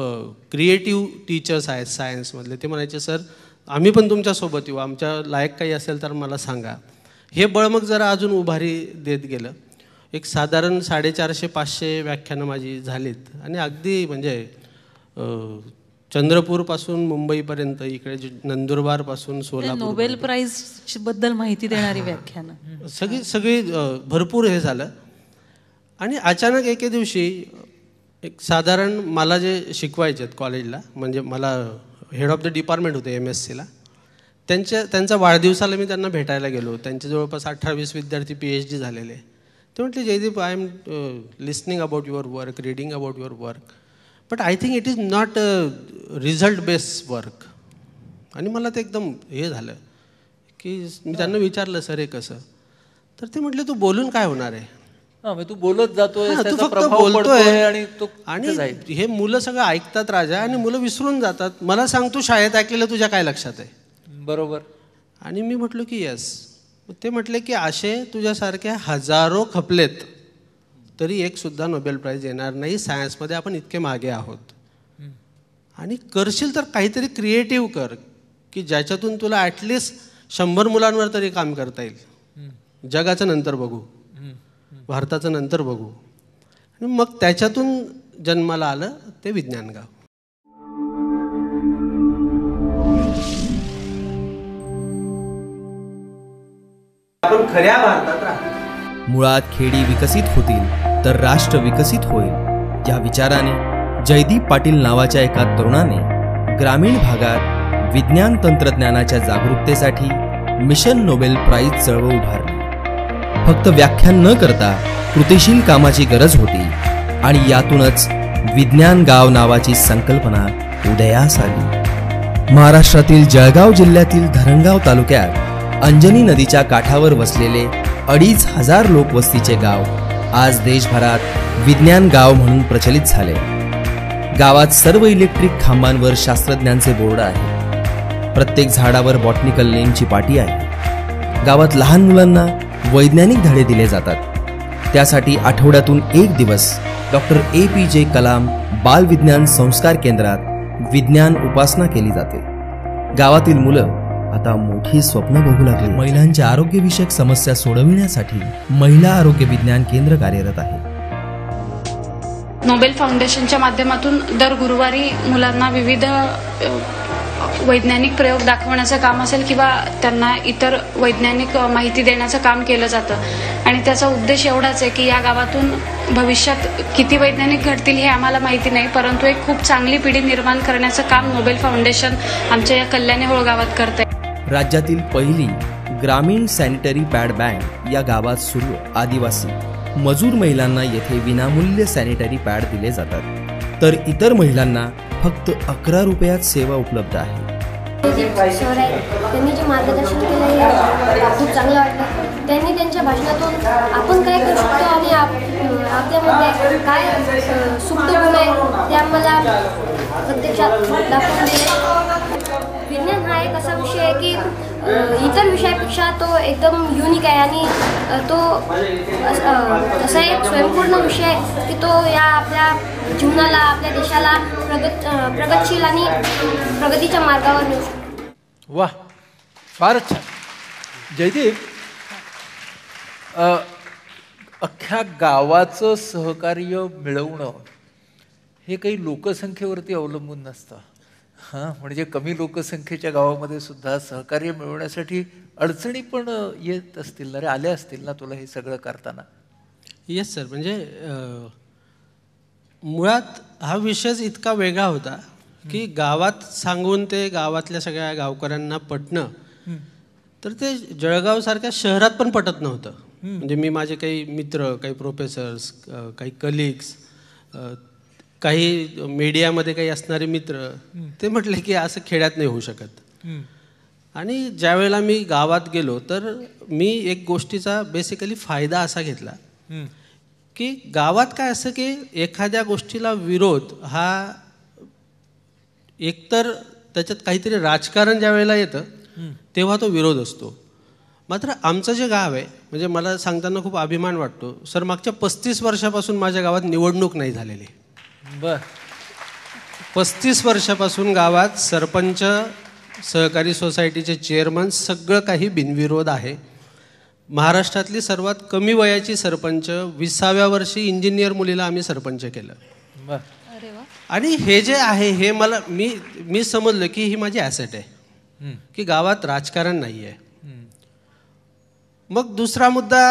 A: क्रिएटिव्ह टीचर्स आहेत सायन्समधले ते म्हणायचे सर आम्ही पण तुमच्यासोबत येऊ आमच्या लायक काही असेल तर मला सांगा हे बळ मग जरा अजून उभारी देत गेलं एक साधारण साडेचारशे पाचशे व्याख्यानं माझी झालीत आणि अगदी म्हणजे चंद्रपूरपासून मुंबईपर्यंत इकडे नंदुरबारपासून सोलापूर नोबेल
B: प्राईज बद्दल माहिती देणारी व्याख्यानं
A: सगळी सगळी भरपूर हे झालं आणि अचानक एके दिवशी एक साधारण मला जे शिकवायचे आहेत कॉलेजला म्हणजे मला हेड ऑफ द डिपार्टमेंट होते एम एस सीला त्यांच्या त्यांचा वाढदिवसाला मी त्यांना भेटायला गेलो त्यांच्या जवळपास अठ्ठावीस विद्यार्थी पी एच डी झालेले ते म्हटले Jaydeep I am listening about your work reading about your work but I think it is not a result based work आणि मला ते एकदम हे झालं की मी त्यांना विचारलं सर हे कसं तर ते म्हटले तू बोलून काय होणार आहे
B: म्हणजे तू बोलत जातोय
A: आणि आणि हे मुलं सगळं ऐकतात राजा आणि मुलं विसरून जातात मला सांग तू शाळेत ऐकलेलं तुझ्या काय लक्षात आहे बरोबर आणि मी म्हटलो की यस ते म्हटले की असे तुझ्यासारखे हजारो खपलेत तरी एक सुद्धा नोबेल प्राईज येणार नाही सायन्समध्ये आपण इतके मागे आहोत आणि करशील तर काहीतरी क्रिएटिव्ह कर की ज्याच्यातून तुला ॲटलिस्ट शंभर मुलांवर तरी काम करता येईल जगाचं नंतर बघू भारताचं नंतर बघू आणि मग त्याच्यातून जन्माला आलं ते गाव आपण खऱ्या भारतात
D: मुळात खेडी विकसित होतील तर राष्ट्र विकसित होईल या विचाराने जयदीप पाटील नावाच्या एका तरुणाने ग्रामीण भागात विज्ञान तंत्रज्ञानाच्या जागरूकतेसाठी मिशन नोबेल प्राईज चळवळ उभारली फक्त व्याख्यान न करता कृतिशील कामाची गरज होती आणि यातूनच विज्ञान गाव नावाची संकल्पना उदयास आली महाराष्ट्रातील जळगाव जिल्ह्यातील धरणगाव तालुक्यात अंजनी नदीच्या काठावर वसलेले अडीच हजार लोकवस्तीचे गाव आज देशभरात विज्ञान गाव म्हणून प्रचलित झाले गावात सर्व इलेक्ट्रिक खांबांवर शास्त्रज्ञांचे बोर्ड आहे प्रत्येक झाडावर बॉटनिकल लेनची पाटी आहे गावात लहान मुलांना वैज्ञानिक धडे दिले जातात त्यासाठी आठवड्यातून एक दिवस डॉक्टर ए पी जे कलाम बालविज्ञान संस्कार केंद्रात विज्ञान उपासना केली जाते गावातील मुलं आता मोठी स्वप्न बघू लागली महिलांच्या आरोग्यविषयक समस्या सोडविण्यासाठी महिला आरोग्य विज्ञान केंद्र कार्यरत आहे
C: नोबेल फाउंडेशनच्या
D: माध्यमातून दर गुरुवारी मुलांना विविध वैज्ञानिक प्रयोग दाखवण्याचं काम असेल किंवा त्यांना इतर वैज्ञानिक माहिती देण्याचं काम केलं जातं आणि
A: त्याचा उद्देश एवढाच आहे की या गावातून भविष्यात किती वैज्ञानिक घडतील हे आम्हाला माहिती नाही
C: परंतु एक खूप चांगली पिढी निर्माण करण्याचं काम नोबेल फाउंडेशन आमच्या या कल्याणी होळ गावात करत आहे
D: राज्यातील पहिली ग्रामीण सॅनिटरी पॅड बँक या गावात सुरू आदिवासी मजूर महिलांना येथे विनामूल्य सॅनिटरी पॅड दिले जातात तर इतर महिलांना फक्त अकरा रुपयात सेवा उपलब्ध आहे
A: त्यांनी जे मार्गदर्शन केलं आहे खूप
B: चांगलं वाटलं त्यांनी त्यांच्या भाषणातून आपण काय करू शकतो आणि आपल्यामध्ये काय सुप्त गुण आहे ते आम्हाला प्रत्यक्षात दाखवून दिले
C: विज्ञान हा एक असा
B: विषय आहे की इतर विषयापेक्षा तो एकदम युनिक आहे आणि तो
A: असा एक स्वयंपूर्ण विषय
D: आहे की तो या आपल्या जीवनाला आपल्या देशाला प्रगत प्रगतशील आणि प्रगतीच्या मार्गावर नेऊ
B: वा फारच छान जयदीप अख्ख्या गावाचं सहकार्य मिळवणं हे काही लोकसंख्येवरती अवलंबून नसतं हां म्हणजे कमी लोकसंख्येच्या गावामध्ये सुद्धा सहकार्य मिळवण्यासाठी अडचणी पण येत असतील ना रे आल्या असतील ना तुला हे सगळं करताना
A: येस सर म्हणजे मुळात हा विषयच इतका वेगळा होता की गावात सांगून ते गावातल्या सगळ्या गावकऱ्यांना पटणं तर ते जळगावसारख्या शहरात पण पटत नव्हतं म्हणजे मी माझे काही मित्र काही प्रोफेसर्स काही कलिग्स काही मीडियामध्ये काही असणारे मित्र ते म्हटले की असं खेड्यात नाही होऊ शकत आणि ज्यावेळेला मी गावात गेलो तर मी एक गोष्टीचा बेसिकली फायदा असा घेतला की गावात काय असं की एखाद्या गोष्टीला विरोध हा एकतर त्याच्यात काहीतरी राजकारण ज्या वेळेला येतं तेव्हा तो विरोध असतो मात्र आमचं जे गाव आहे म्हणजे मला सांगताना खूप अभिमान वाटतो सर मागच्या पस्तीस वर्षापासून माझ्या गावात निवडणूक नाही झालेली बर पस्तीस वर्षापासून गावात सरपंच सहकारी सोसायटीचे चेअरमन सगळं काही बिनविरोध आहे महाराष्ट्रातली सर्वात कमी वयाची सरपंच विसाव्या वर्षी इंजिनियर मुलीला आम्ही सरपंच केलं आणि हे जे आहे हे मला मी मी समजलं की ही माझी ॲसेट आहे की गावात राजकारण नाही आहे मग दुसरा मुद्दा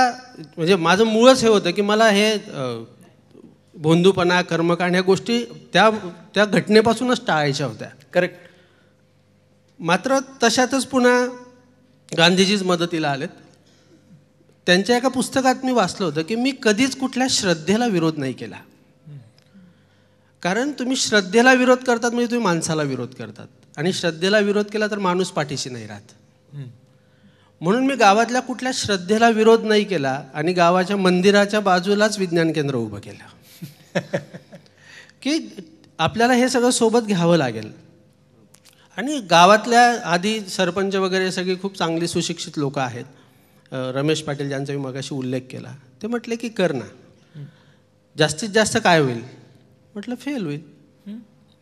A: म्हणजे माझं मूळच हे होतं की मला हे भोंदूपणा कर्मकांड ह्या गोष्टी त्या त्या घटनेपासूनच टाळायच्या होत्या करेक्ट मात्र तशातच पुन्हा गांधीजीच मदतीला आलेत त्यांच्या एका पुस्तकात मी वाचलं होतं की मी कधीच कुठल्या श्रद्धेला विरोध नाही केला कारण तुम्ही श्रद्धेला विरोध करतात म्हणजे तुम्ही माणसाला विरोध करतात आणि श्रद्धेला विरोध केला तर माणूस पाठीशी नाही राहत म्हणून मी गावातल्या कुठल्या श्रद्धेला विरोध नाही केला आणि गावाच्या मंदिराच्या बाजूलाच विज्ञान केंद्र उभं केलं (laughs) की आपल्याला हे सगळं सोबत घ्यावं लागेल आणि गावातल्या आधी सरपंच वगैरे सगळी खूप चांगली सुशिक्षित लोक आहेत रमेश पाटील ज्यांचा मी मगाशी उल्लेख केला ते म्हटले की कर ना जास्तीत जास्त काय होईल म्हटलं फेल होईल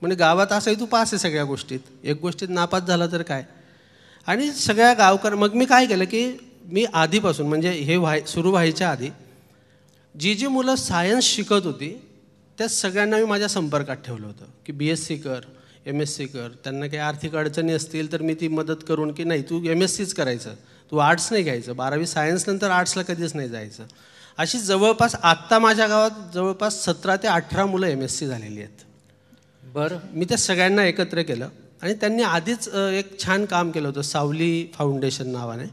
A: म्हणजे गावात असंही तू पास आहे सगळ्या गोष्टीत एक गोष्टीत नापास झाला तर काय आणि सगळ्या गावकर मग मी काय केलं की मी आधीपासून म्हणजे हे व्हाय सुरू व्हायच्या आधी जी जी मुलं सायन्स शिकत होती त्या सगळ्यांना मी माझ्या संपर्कात ठेवलं होतं की बी एस सी कर एम एस सी कर त्यांना काही आर्थिक अडचणी असतील तर मी ती मदत करून की नाही तू एम एस सीच करायचं तू आर्ट्स नाही घ्यायचं बारावी सायन्सनंतर आर्ट्सला कधीच नाही जायचं अशी जवळपास आत्ता माझ्या गावात जवळपास सतरा ते अठरा मुलं एम एस सी झालेली आहेत बरं मी त्या सगळ्यांना एकत्र केलं आणि त्यांनी आधीच एक छान काम केलं होतं सावली फाउंडेशन नावाने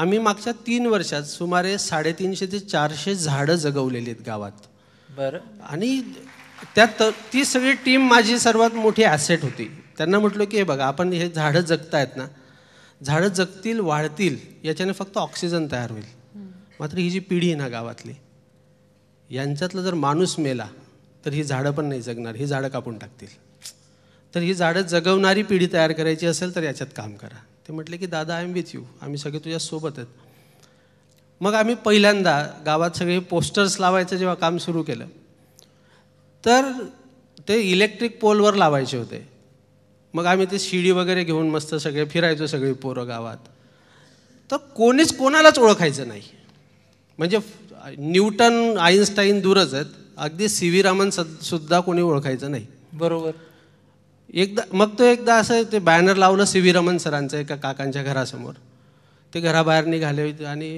A: आम्ही मागच्या तीन वर्षात सुमारे साडेतीनशे ते चारशे झाडं जगवलेली आहेत गावात बरं आणि त्यात ती सगळी टीम माझी सर्वात मोठी ॲसेट होती त्यांना म्हटलं की हे बघा आपण हे झाडं जगतायत ना झाडं जगतील वाढतील याच्याने फक्त ऑक्सिजन तयार होईल मात्र ही जी पिढी आहे ना गावातली यांच्यातला जर माणूस मेला तर ही झाडं पण नाही जगणार ही झाडं कापून टाकतील तर ही झाडं जगवणारी पिढी तयार करायची असेल तर याच्यात काम करा ते म्हटले की दादा आय एम विथ यू आम्ही सगळे तुझ्यासोबत आहेत मग आम्ही पहिल्यांदा गावात सगळे पोस्टर्स लावायचं जेव्हा काम सुरू केलं तर ते इलेक्ट्रिक पोलवर लावायचे होते मग आम्ही ते शिडी वगैरे घेऊन मस्त सगळे फिरायचो सगळी पोरं गावात तर कोणीच कोणालाच ओळखायचं नाही म्हणजे न्यूटन आईन्स्टाईन दूरच आहेत अगदी सी व्ही रामन सुद्धा कोणी ओळखायचं नाही बरोबर एकदा मग तो एकदा असं ते बॅनर लावलं सी व्ही रमन सरांचं एका काकांच्या घरासमोर ते घराबाहेर निघाले होते आणि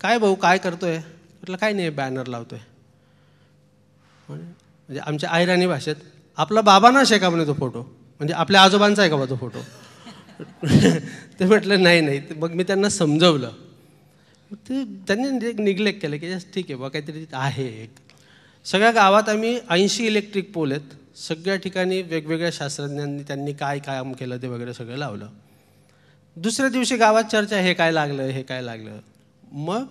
A: काय भाऊ काय करतोय म्हटलं काय नाही बॅनर लावतोय म्हणजे आमच्या आयराणी भाषेत आपला बाबा ना आहे म्हणे तो फोटो म्हणजे आपल्या आजोबांचा आहे का बा तो फोटो (laughs) ते म्हटलं नाही नाही मग मी त्यांना समजवलं ते त्यांनी म्हणजे एक निग्लेक्ट केलं की जस्ट ठीक आहे बा काहीतरी आहे एक सगळ्या गावात आम्ही ऐंशी इलेक्ट्रिक पोल आहेत सगळ्या ठिकाणी वेगवेगळ्या शास्त्रज्ञांनी त्यांनी काय काम केलं ते वगैरे सगळं लावलं दुसऱ्या दिवशी गावात चर्चा हे काय लागलं हे काय लागलं मग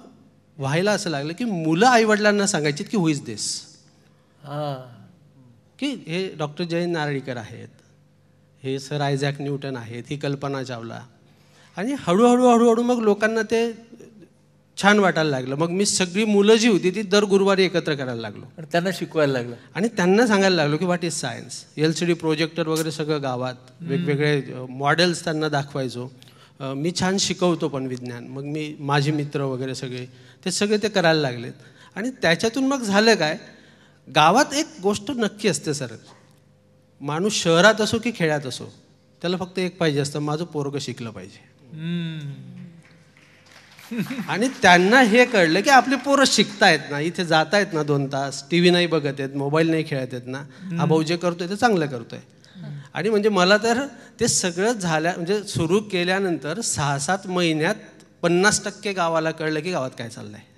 A: व्हायला असं लागलं की मुलं आईवडिलांना सांगायची की हुईज दिस की हे डॉक्टर जयंत नारळीकर आहेत हे सर आयझॅक न्यूटन आहेत ही कल्पना चावला आणि हळूहळू हळूहळू मग लोकांना ते छान वाटायला लागलं मग मी सगळी मुलं जी होती ती दर गुरुवारी एकत्र करायला लागलो त्यांना शिकवायला लागलं आणि त्यांना सांगायला लागलो की what is science L C D projector वगैरे सगळं गावात वेगवेगळे मॉडेल्स त्यांना दाखवायचो मी छान शिकवतो पण विज्ञान मग मी माझे मित्र वगैरे सगळे ते सगळे ते करायला लागलेत आणि त्याच्यातून मग झालं काय गावात एक गोष्ट नक्की असते सर माणूस शहरात असो की खेड्यात असो त्याला फक्त एक पाहिजे असतं माझं पोरग शिकलं पाहिजे आणि त्यांना हे कळलं की आपले पोरं शिकतायत ना इथे जातायत ना दोन तास टी व्ही नाही बघत आहेत मोबाईल नाही खेळत आहेत ना हा भाऊ जे करतोय ते चांगलं करतोय आणि म्हणजे मला तर ते सगळं झाल्या म्हणजे सुरू केल्यानंतर सहा सात महिन्यात पन्नास टक्के गावाला कळलं की गावात काय चाललं आहे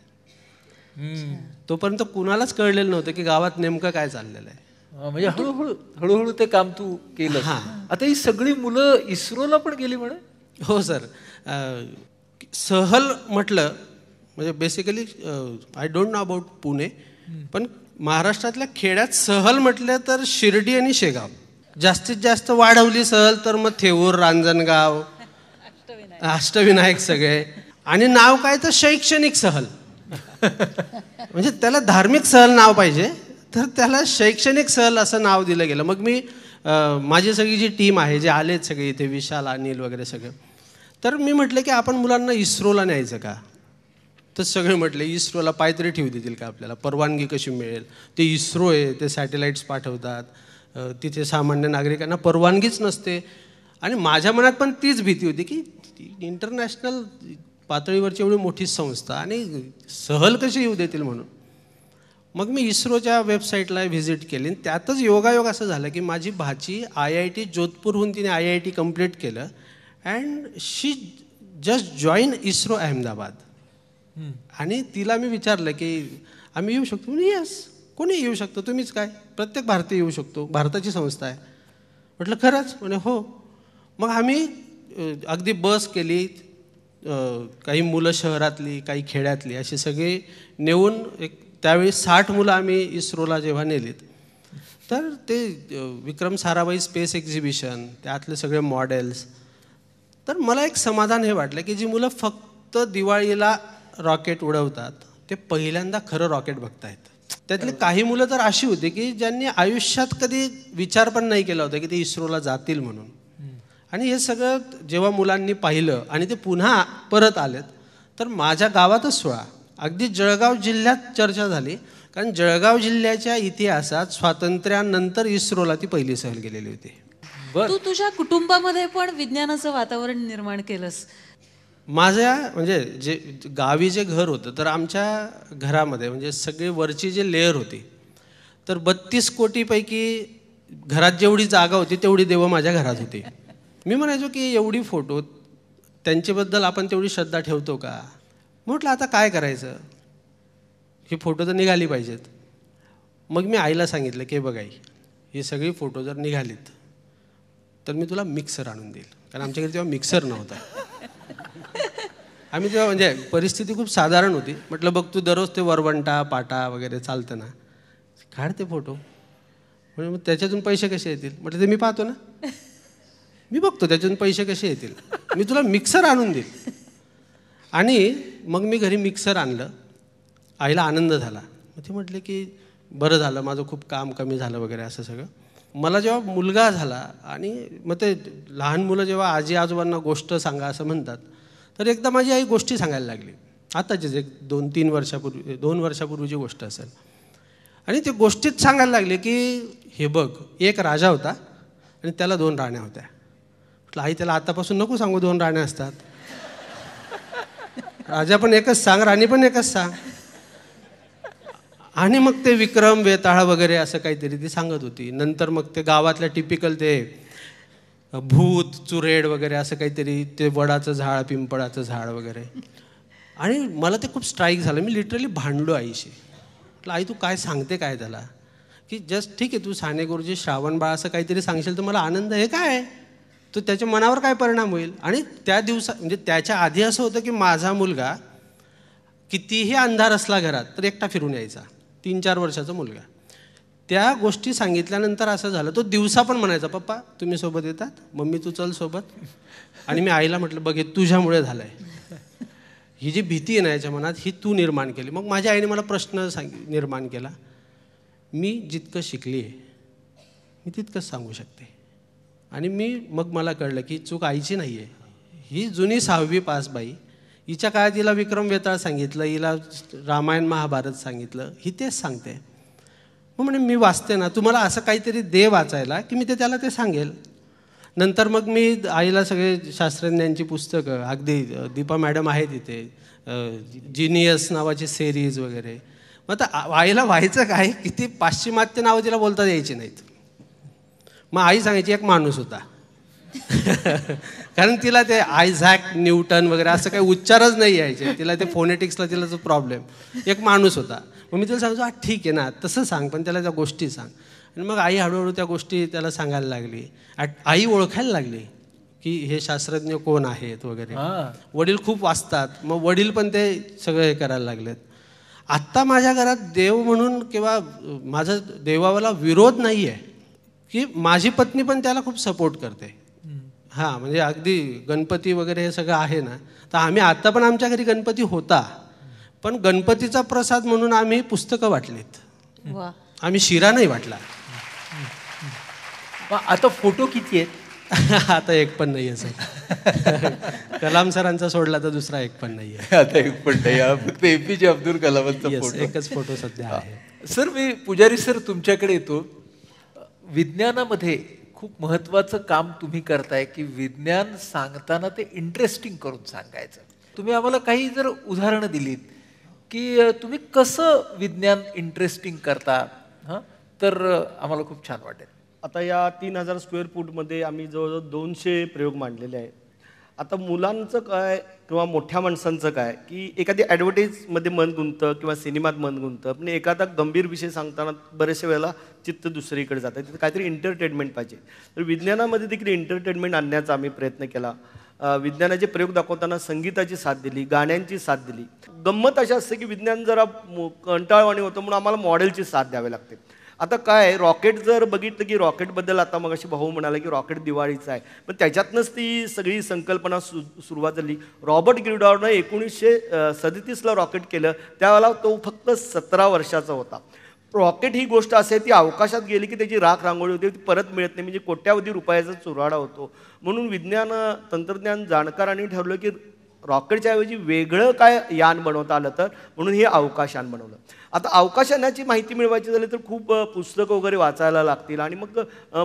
A: तोपर्यंत कुणालाच कळलेलं नव्हतं की गावात नेमकं काय चाललेलं आहे
B: म्हणजे हळूहळू
A: हळूहळू ते काम तू केलं हा आता ही सगळी मुलं इस्रोला पण गेली म्हणे हो सर सहल म्हटलं म्हणजे basically I don't know about Pune पण महाराष्ट्रातल्या खेड्यात सहल म्हटलं तर शिर्डी आणि शेगाव जास्तीत जास्त वाढवली सहल तर मग थेऊर रांजणगाव अष्टविनायक सगळे आणि नाव काय तर शैक्षणिक सहल म्हणजे त्याला धार्मिक सहल नाव पाहिजे तर त्याला शैक्षणिक सहल असं नाव दिलं गेलं मग मी माझी सगळी जी टीम आहे जे आलेत सगळे इथे विशाल अनिल वगैरे सगळं तर मी म्हटलं की आपण मुलांना इस्रोला न्यायचं का तर सगळे म्हटले इस्रोला पायतरी ठेवू देतील का आपल्याला परवानगी कशी मिळेल ते इस्रो आहे ते सॅटेलाईट्स पाठवतात तिथे सामान्य नागरिकांना परवानगीच नसते आणि माझ्या मनात पण तीच भीती होती की इंटरनॅशनल पातळीवरची एवढी मोठी संस्था आणि सहल कशी येऊ देतील म्हणून मग मी इस्रोच्या वेबसाईटला व्हिजिट केली आणि त्यातच योगायोग असं झालं की माझी भाची आय आय टी जोधपूरहून तिने आय आय टी कम्प्लीट केलं and she just join ISRO Ahmedabad आणि तिला मी विचारलं की आम्ही येऊ शकतो म्हणून येस कोणी येऊ शकतो तुम्हीच काय प्रत्येक भारतीय येऊ शकतो भारताची संस्था आहे म्हटलं खरंच म्हणे हो मग आम्ही अगदी बस केली काही मुलं शहरातली काही खेड्यातली अशी सगळी नेऊन एक त्यावेळी साठ मुलं आम्ही इस्रोला जेव्हा नेलीत तर ते विक्रम साराभाई स्पेस एक्झिबिशन त्यातले सगळे मॉडेल्स तर मला एक समाधान हे वाटलं की जी मुलं फक्त दिवाळीला रॉकेट उडवतात ते पहिल्यांदा खरं रॉकेट बघतायत त्यातली काही मुलं तर अशी होती की ज्यांनी आयुष्यात कधी विचार पण नाही केला होता की ते इस्रोला जातील म्हणून आणि हे सगळं जेव्हा मुलांनी पाहिलं आणि ते पुन्हा परत आलेत तर माझ्या गावातच सोळा अगदी जळगाव जिल्ह्यात चर्चा झाली कारण जळगाव जिल्ह्याच्या इतिहासात स्वातंत्र्यानंतर इस्रोला ती पहिली सहल गेलेली होती
B: तू तुझ्या कुटुंबामध्ये पण विज्ञानाचं वातावरण निर्माण केलंस
A: माझ्या म्हणजे जे गावी जे घर होतं तर आमच्या घरामध्ये म्हणजे सगळे वरची जे लेअर होती तर बत्तीस कोटीपैकी घरात जेवढी जागा होती तेवढी देवं माझ्या घरात होती मी म्हणायचो की एवढी फोटो त्यांच्याबद्दल आपण तेवढी श्रद्धा ठेवतो का म्हटलं आता काय करायचं ही फोटो तर निघाली पाहिजेत मग मी आईला सांगितलं की बघाई ही सगळी फोटो जर निघालीत तर मी तुला मिक्सर आणून देईल कारण आमच्याकडे तेव्हा मिक्सर नव्हता आम्ही तेव्हा म्हणजे परिस्थिती खूप साधारण होती म्हटलं बघ तू दररोज ते वरवंटा पाटा वगैरे चालतं ना काढते फोटो म्हणजे मग त्याच्यातून पैसे कसे येतील म्हटलं ते मी पाहतो ना (laughs) मी बघतो त्याच्यातून पैसे कसे येतील मी तुला मिक्सर आणून देईल आणि मग मी घरी मिक्सर आणलं आईला आनंद झाला मग ते म्हटले की बरं झालं माझं खूप काम कमी झालं वगैरे असं सगळं मला जेव्हा मुलगा झाला आणि मग ते लहान मुलं जेव्हा आजी आजोबांना गोष्ट सांगा असं म्हणतात तर एकदा माझी आई गोष्टी सांगायला लागली आताचीच एक दोन तीन वर्षापूर्वी दोन वर्षापूर्वीची गोष्ट असेल आणि ते गोष्टीत सांगायला लागले की हे बघ एक राजा होता आणि त्याला दोन राण्या होत्या म्हटलं आई त्याला आतापासून नको सांगू दोन राण्या असतात (laughs) राजा पण एकच सांग राणी पण एकच सांग आणि मग ते विक्रम वेताळा वगैरे असं काहीतरी ती सांगत होती नंतर मग ते गावातल्या टिपिकल ते भूत चुरेड वगैरे असं काहीतरी ते वडाचं झाड पिंपळाचं झाड वगैरे आणि मला ते खूप स्ट्राईक झालं मी लिटरली भांडलो आईशी म्हटलं आई तू काय सांगते काय त्याला की जस्ट ठीक आहे तू साने गुरुजी श्रावण बाळ असं काहीतरी सांगशील तर मला आनंद हे काय तो त्याच्या मनावर काय परिणाम होईल आणि त्या दिवसा म्हणजे त्याच्या आधी असं होतं की माझा मुलगा कितीही अंधार असला घरात तर एकटा फिरून यायचा तीन चार वर्षाचा मुलगा त्या गोष्टी सांगितल्यानंतर असं झालं तो दिवसा पण म्हणायचा पप्पा तुम्ही सोबत येतात मम्मी तू चल सोबत आणि मी आईला म्हटलं बघ हे तुझ्यामुळे झालं आहे ही जी भीती आहे ना याच्या मनात ही तू निर्माण केली मग माझ्या आईने मला प्रश्न सांग निर्माण केला मी जितकं शिकली आहे मी तितकंच सांगू शकते आणि मी मग मला कळलं की चूक आईची नाही आहे ही जुनी सहावी पासबाई हिच्या काळात हिला विक्रम वेताळ सांगितलं हिला रामायण महाभारत सांगितलं ही तेच सांगते मग म्हणे मी वाचते ना तुम्हाला असं काहीतरी दे वाचायला की मी ते त्याला ते सांगेल नंतर मग मी आईला सगळे शास्त्रज्ञांची पुस्तकं अगदी दीपा मॅडम आहे तिथे जिनियस नावाची सेरीज वगैरे मग आता आईला व्हायचं काय किती पाश्चिमात्य नावं तिला बोलता यायची नाहीत मग आई सांगायची एक माणूस होता (laughs) कारण तिला ते आयझॅक न्यूटन वगैरे असं काही उच्चारच नाही यायचे तिला ते फोनेटिक्सला तिला जो प्रॉब्लेम एक माणूस होता मग मी तिला सांगतो हा ठीक आहे ना तसं सांग पण त्याला त्या गोष्टी सांग आणि मग आई हळूहळू त्या गोष्टी त्याला सांगायला लागली आई ओळखायला लागली की हे शास्त्रज्ञ कोण आहेत वगैरे वडील खूप वाचतात मग वडील पण ते सगळं हे करायला लागलेत आत्ता माझ्या घरात देव म्हणून किंवा माझा देवावाला विरोध नाही आहे की माझी पत्नी पण त्याला खूप सपोर्ट करते हां म्हणजे अगदी गणपती वगैरे हे सगळं आहे ना तर आम्ही आता पण आमच्या घरी गणपती होता पण गणपतीचा प्रसाद म्हणून आम्ही पुस्तकं वाटलीत आम्ही शिरा नाही वाटला आता फोटो किती आहेत (laughs) आता एक पण नाही आहे सर (laughs) कलाम
B: सरांचा सोडला तर दुसरा एक पण नाही आहे आता एक पण नाही फक्त ए पी जे अब्दुल कलामांचा फोटो एकच फोटो सध्या आहे सर मी पुजारी सर तुमच्याकडे येतो विज्ञानामध्ये खूप महत्त्वाचं काम तुम्ही करताय की विज्ञान सांगताना ते इंटरेस्टिंग करून सांगायचं तुम्ही आम्हाला काही जर उदाहरणं दिलीत की तुम्ही कसं
C: विज्ञान इंटरेस्टिंग करता हां तर आम्हाला खूप छान वाटेल आता या तीन हजार स्क्वेअर फूटमध्ये आम्ही जवळजवळ दोनशे प्रयोग मांडलेले आहेत आता मुलांचं काय किंवा मोठ्या माणसांचं काय की एखादी ॲडव्हर्टाईजमध्ये मन गुंतं किंवा सिनेमात मन गुंततं पण एखादा गंभीर विषय सांगताना बऱ्याचशा वेळेला चित्त दुसरीकडे जातं तिथे काहीतरी एंटरटेनमेंट पाहिजे तर विज्ञानामध्ये देखील एंटरटेनमेंट आणण्याचा आम्ही प्रयत्न केला विज्ञानाचे प्रयोग दाखवताना संगीताची साथ दिली गाण्यांची साथ दिली गंमत अशी असते की विज्ञान जरा कंटाळवाणी होतं म्हणून आम्हाला मॉडेलची साथ द्यावी लागते आता काय रॉकेट जर बघितलं की रॉकेटबद्दल आता मग अशी भाऊ म्हणाला की रॉकेट दिवाळीचं आहे पण त्याच्यातनंच ती सगळी संकल्पना सु सुरुवात झाली रॉबर्ट ग्रिडॉरनं एकोणीसशे सदतीसला रॉकेट केलं त्यावेळेला तो फक्त सतरा वर्षाचा होता रॉकेट ही गोष्ट असे ती अवकाशात गेली की त्याची राख रांगोळी होती ती परत मिळत नाही म्हणजे कोट्यावधी रुपयाचा चुराडा होतो म्हणून विज्ञान तंत्रज्ञान जाणकारांनी ठरवलं की ऐवजी वेगळं काय यान बनवता आलं तर म्हणून हे अवकाशयान बनवलं आता अवकाशयानाची माहिती मिळवायची झाली तर खूप पुस्तकं वगैरे वाचायला लागतील आणि मग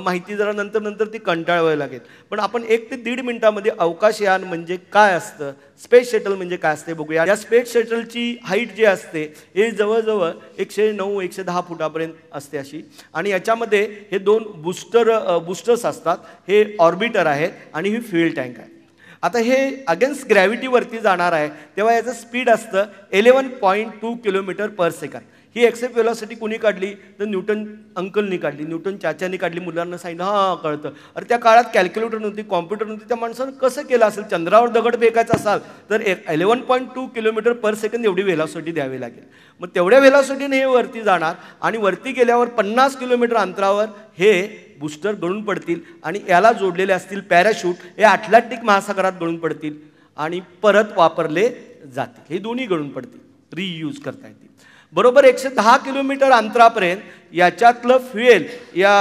C: माहिती जरा नंतर नंतर ती कंटाळावी लागेल पण आपण एक ते दीड मिनटामध्ये अवकाशयान म्हणजे काय असतं स्पेस शटल म्हणजे काय असते बघूया या स्पेस शटलची हाईट जी असते हे जवळजवळ एकशे नऊ एकशे दहा फुटापर्यंत असते अशी आणि याच्यामध्ये हे दोन बूस्टर बूस्टर्स असतात हे ऑर्बिटर आहेत आणि ही फ्युएल टँक आहे आता हे अगेन्स्ट ग्रॅव्हिटीवरती जाणार आहे तेव्हा याचं स्पीड असतं eleven point two kilometre per second ही एक्सेप्ट वेलॉसिटी कोणी काढली तर न्यूटन अंकलनी काढली न्यूटन चाच्यानी काढली मुलांना सांगितलं हां कळतं अरे त्या काळात कॅल्क्युलेटर नव्हती कॉम्प्युटर नव्हती त्या माणसानं कसं केलं असेल चंद्रावर दगड फेकायचा असाल तर एक eleven point two kilometre per second एवढी व्हेलॉसिटी द्यावी लागेल मग तेवढ्या व्हेलॉसिटीने हे वरती जाणार आणि वरती गेल्यावर पन्नास किलोमीटर अंतरावर हे बूस्टर गळून पडतील आणि याला जोडलेले असतील पॅराशूट हे अटलांटिक महासागरात गळून पडतील आणि परत वापरले जातील हे दोन्ही गळून पडतील रियूज करता येतील बरोबर एकशे दहा किलोमीटर अंतरापर्यंत याच्यातलं फ्युएल या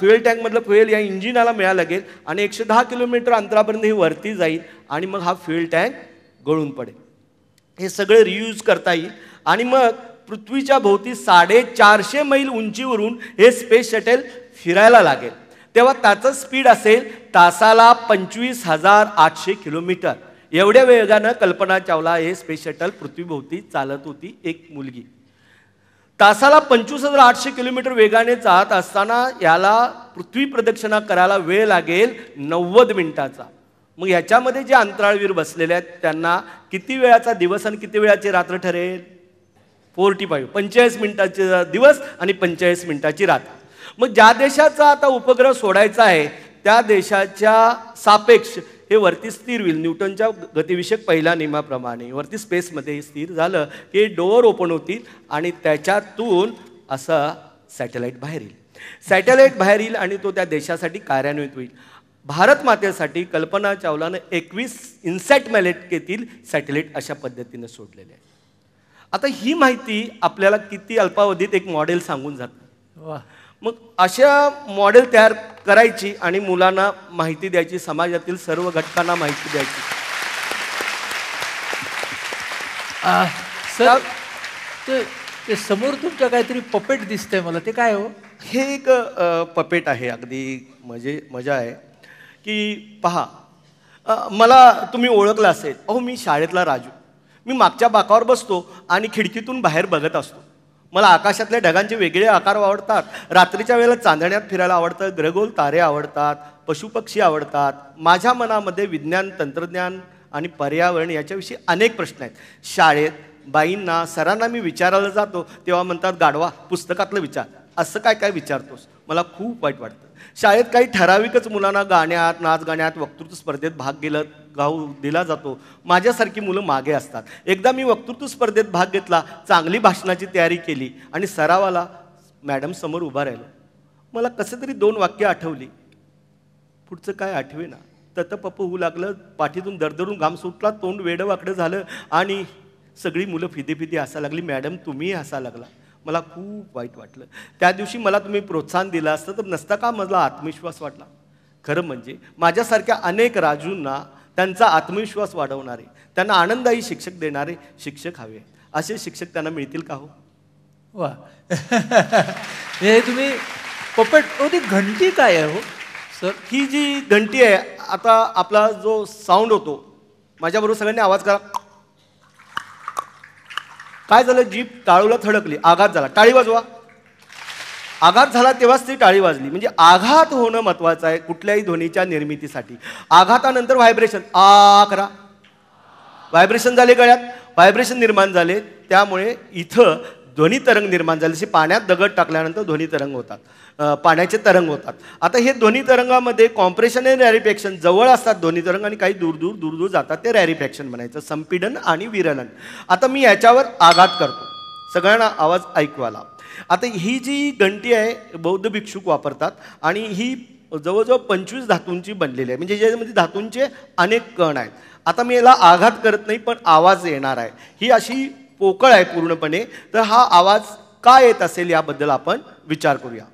C: फ्युएल टँकमधलं फ्युएल या इंजिनाला मिळायला लागेल आणि एकशे दहा किलोमीटर अंतरापर्यंत ही वरती जाईल आणि मग हा फ्युएल टँक गळून पडेल हे सगळं रियूज करता येईल आणि मग पृथ्वीच्या भोवती साडेचारशे मैल उंचीवरून हे स्पेस शटल फिरायला लागेल तेव्हा त्याचं स्पीड असेल तासाला पंचवीस हजार आठशे किलोमीटर एवढ्या वेगानं कल्पना चावला हे स्पेस शटल पृथ्वीभोवती चालत होती एक मुलगी तासाला पंचवीस हजार आठशे किलोमीटर वेगाने जात असताना याला पृथ्वी प्रदक्षिणा करायला वेळ लागेल नव्वद मिनिटाचा मग ह्याच्यामध्ये जे अंतराळवीर बसलेले आहेत त्यांना किती वेळाचा दिवस आणि किती वेळाची रात्र ठरेल फोर्टी फाईव्ह पंचेचाळीस मिनिटाचे दिवस आणि पंचेचाळीस मिनिटाची रात्र मग ज्या देशाचा आता उपग्रह सोडायचा आहे त्या देशाच्या सापेक्ष हे वरती स्थिर होईल न्यूटनच्या गतिविषयक पहिल्या नियमाप्रमाणे वरती स्पेसमध्ये स्थिर झालं की डोअर ओपन होतील आणि त्याच्यातून असं सॅटेलाईट बाहेर येईल सॅटेलाईट बाहेर येईल आणि तो त्या देशासाठी कार्यान्वित होईल भारत मातेसाठी कल्पना चावलानं एकवीस इन्सॅट मॅलेट केतील सॅटेलाईट अशा पद्धतीनं सोडलेले आहे आता ही माहिती आपल्याला किती अल्पावधीत एक मॉडेल सांगून जातं मग अशा मॉडेल तयार करायची आणि मुलांना माहिती द्यायची समाजातील सर्व घटकांना माहिती द्यायची सर ते, समोर तुमच्या काहीतरी पपेट दिसतंय मला ते काय हो हे एक पपेट आहे अगदी मजे मजा आहे की पहा मला तुम्ही ओळखलं असेल अहो मी शाळेतला राजू मी मागच्या बाकावर बसतो आणि खिडकीतून बाहेर बघत असतो मला आकाशातल्या ढगांचे वेगळे आकार आवडतात रात्रीच्या वेळेला चांदण्यात फिरायला आवडतं ग्रहगोल तारे आवडतात पशुपक्षी आवडतात माझ्या मनामध्ये विज्ञान तंत्रज्ञान आणि पर्यावरण याच्याविषयी अनेक प्रश्न आहेत शाळेत बाईंना सरांना मी विचारायला जातो तेव्हा म्हणतात गाडवा पुस्तकातलं विचार असं काय काय विचारतोस मला खूप वाईट वाटतं शाळेत काही ठराविकच मुलांना गाण्यात नाच गाण्यात वक्तृत्व स्पर्धेत भाग गेला गाऊ दिला जातो माझ्यासारखी मुलं मागे असतात एकदा मी वक्तृत्व स्पर्धेत भाग घेतला चांगली भाषणाची तयारी केली आणि सरावाला मॅडम समोर उभा राहिलो मला कसं तरी दोन वाक्य आठवली पुढचं काय आठवेना पप्प होऊ लागलं पाठीतून दरदरून घाम सुटला तोंड वेडं वाकडं झालं आणि सगळी मुलं फिदे फिदी हसा लागली मॅडम तुम्हीही हसा लागला मला खूप वाईट वाटलं त्या दिवशी मला तुम्ही प्रोत्साहन दिलं असतं तर नसता का मला आत्मविश्वास वाटला खरं म्हणजे माझ्यासारख्या अनेक राजूंना त्यांचा आत्मविश्वास वाढवणारे त्यांना आनंदायी शिक्षक देणारे शिक्षक हवे असे शिक्षक त्यांना मिळतील का हो वा हे तुम्ही पपेट हो ती घंटी काय आहे हो सर ही जी घंटी आहे आता आपला जो साऊंड होतो माझ्याबरोबर सगळ्यांनी आवाज करा काय झालं जीप टाळूला थडकली आघात झाला टाळी वाजवा आघात झाला तेव्हाच ती टाळी वाजली म्हणजे आघात होणं महत्वाचं आहे कुठल्याही ध्वनीच्या निर्मितीसाठी आघातानंतर व्हायब्रेशन आ करा व्हायब्रेशन झाले गळ्यात व्हायब्रेशन निर्माण झाले त्यामुळे इथं ध्वनी तरंग निर्माण झाली जशी पाण्यात दगड टाकल्यानंतर ध्वनी तरंग होतात पाण्याचे तरंग होतात आता हे ध्वनी तरंगामध्ये कॉम्प्रेशन आणि रॅरिफॅक्शन जवळ असतात ध्वनी तरंग आणि काही दूर दूर दूर दूर जातात ते रॅरिफॅक्शन म्हणायचं संपीडन आणि विरलन आता मी याच्यावर आघात करतो सगळ्यांना आवाज ऐकू आला आता ही जी घंटी आहे बौद्ध भिक्षुक वापरतात आणि ही जवळजवळ पंचवीस धातूंची बनलेली आहे म्हणजे ज्याच्यामध्ये धातूंचे अनेक कण आहेत आता मी याला आघात करत नाही पण आवाज येणार आहे ही अशी पोकळ आहे पूर्णपणे तर हा आवाज का येत असेल याबद्दल आपण विचार करूया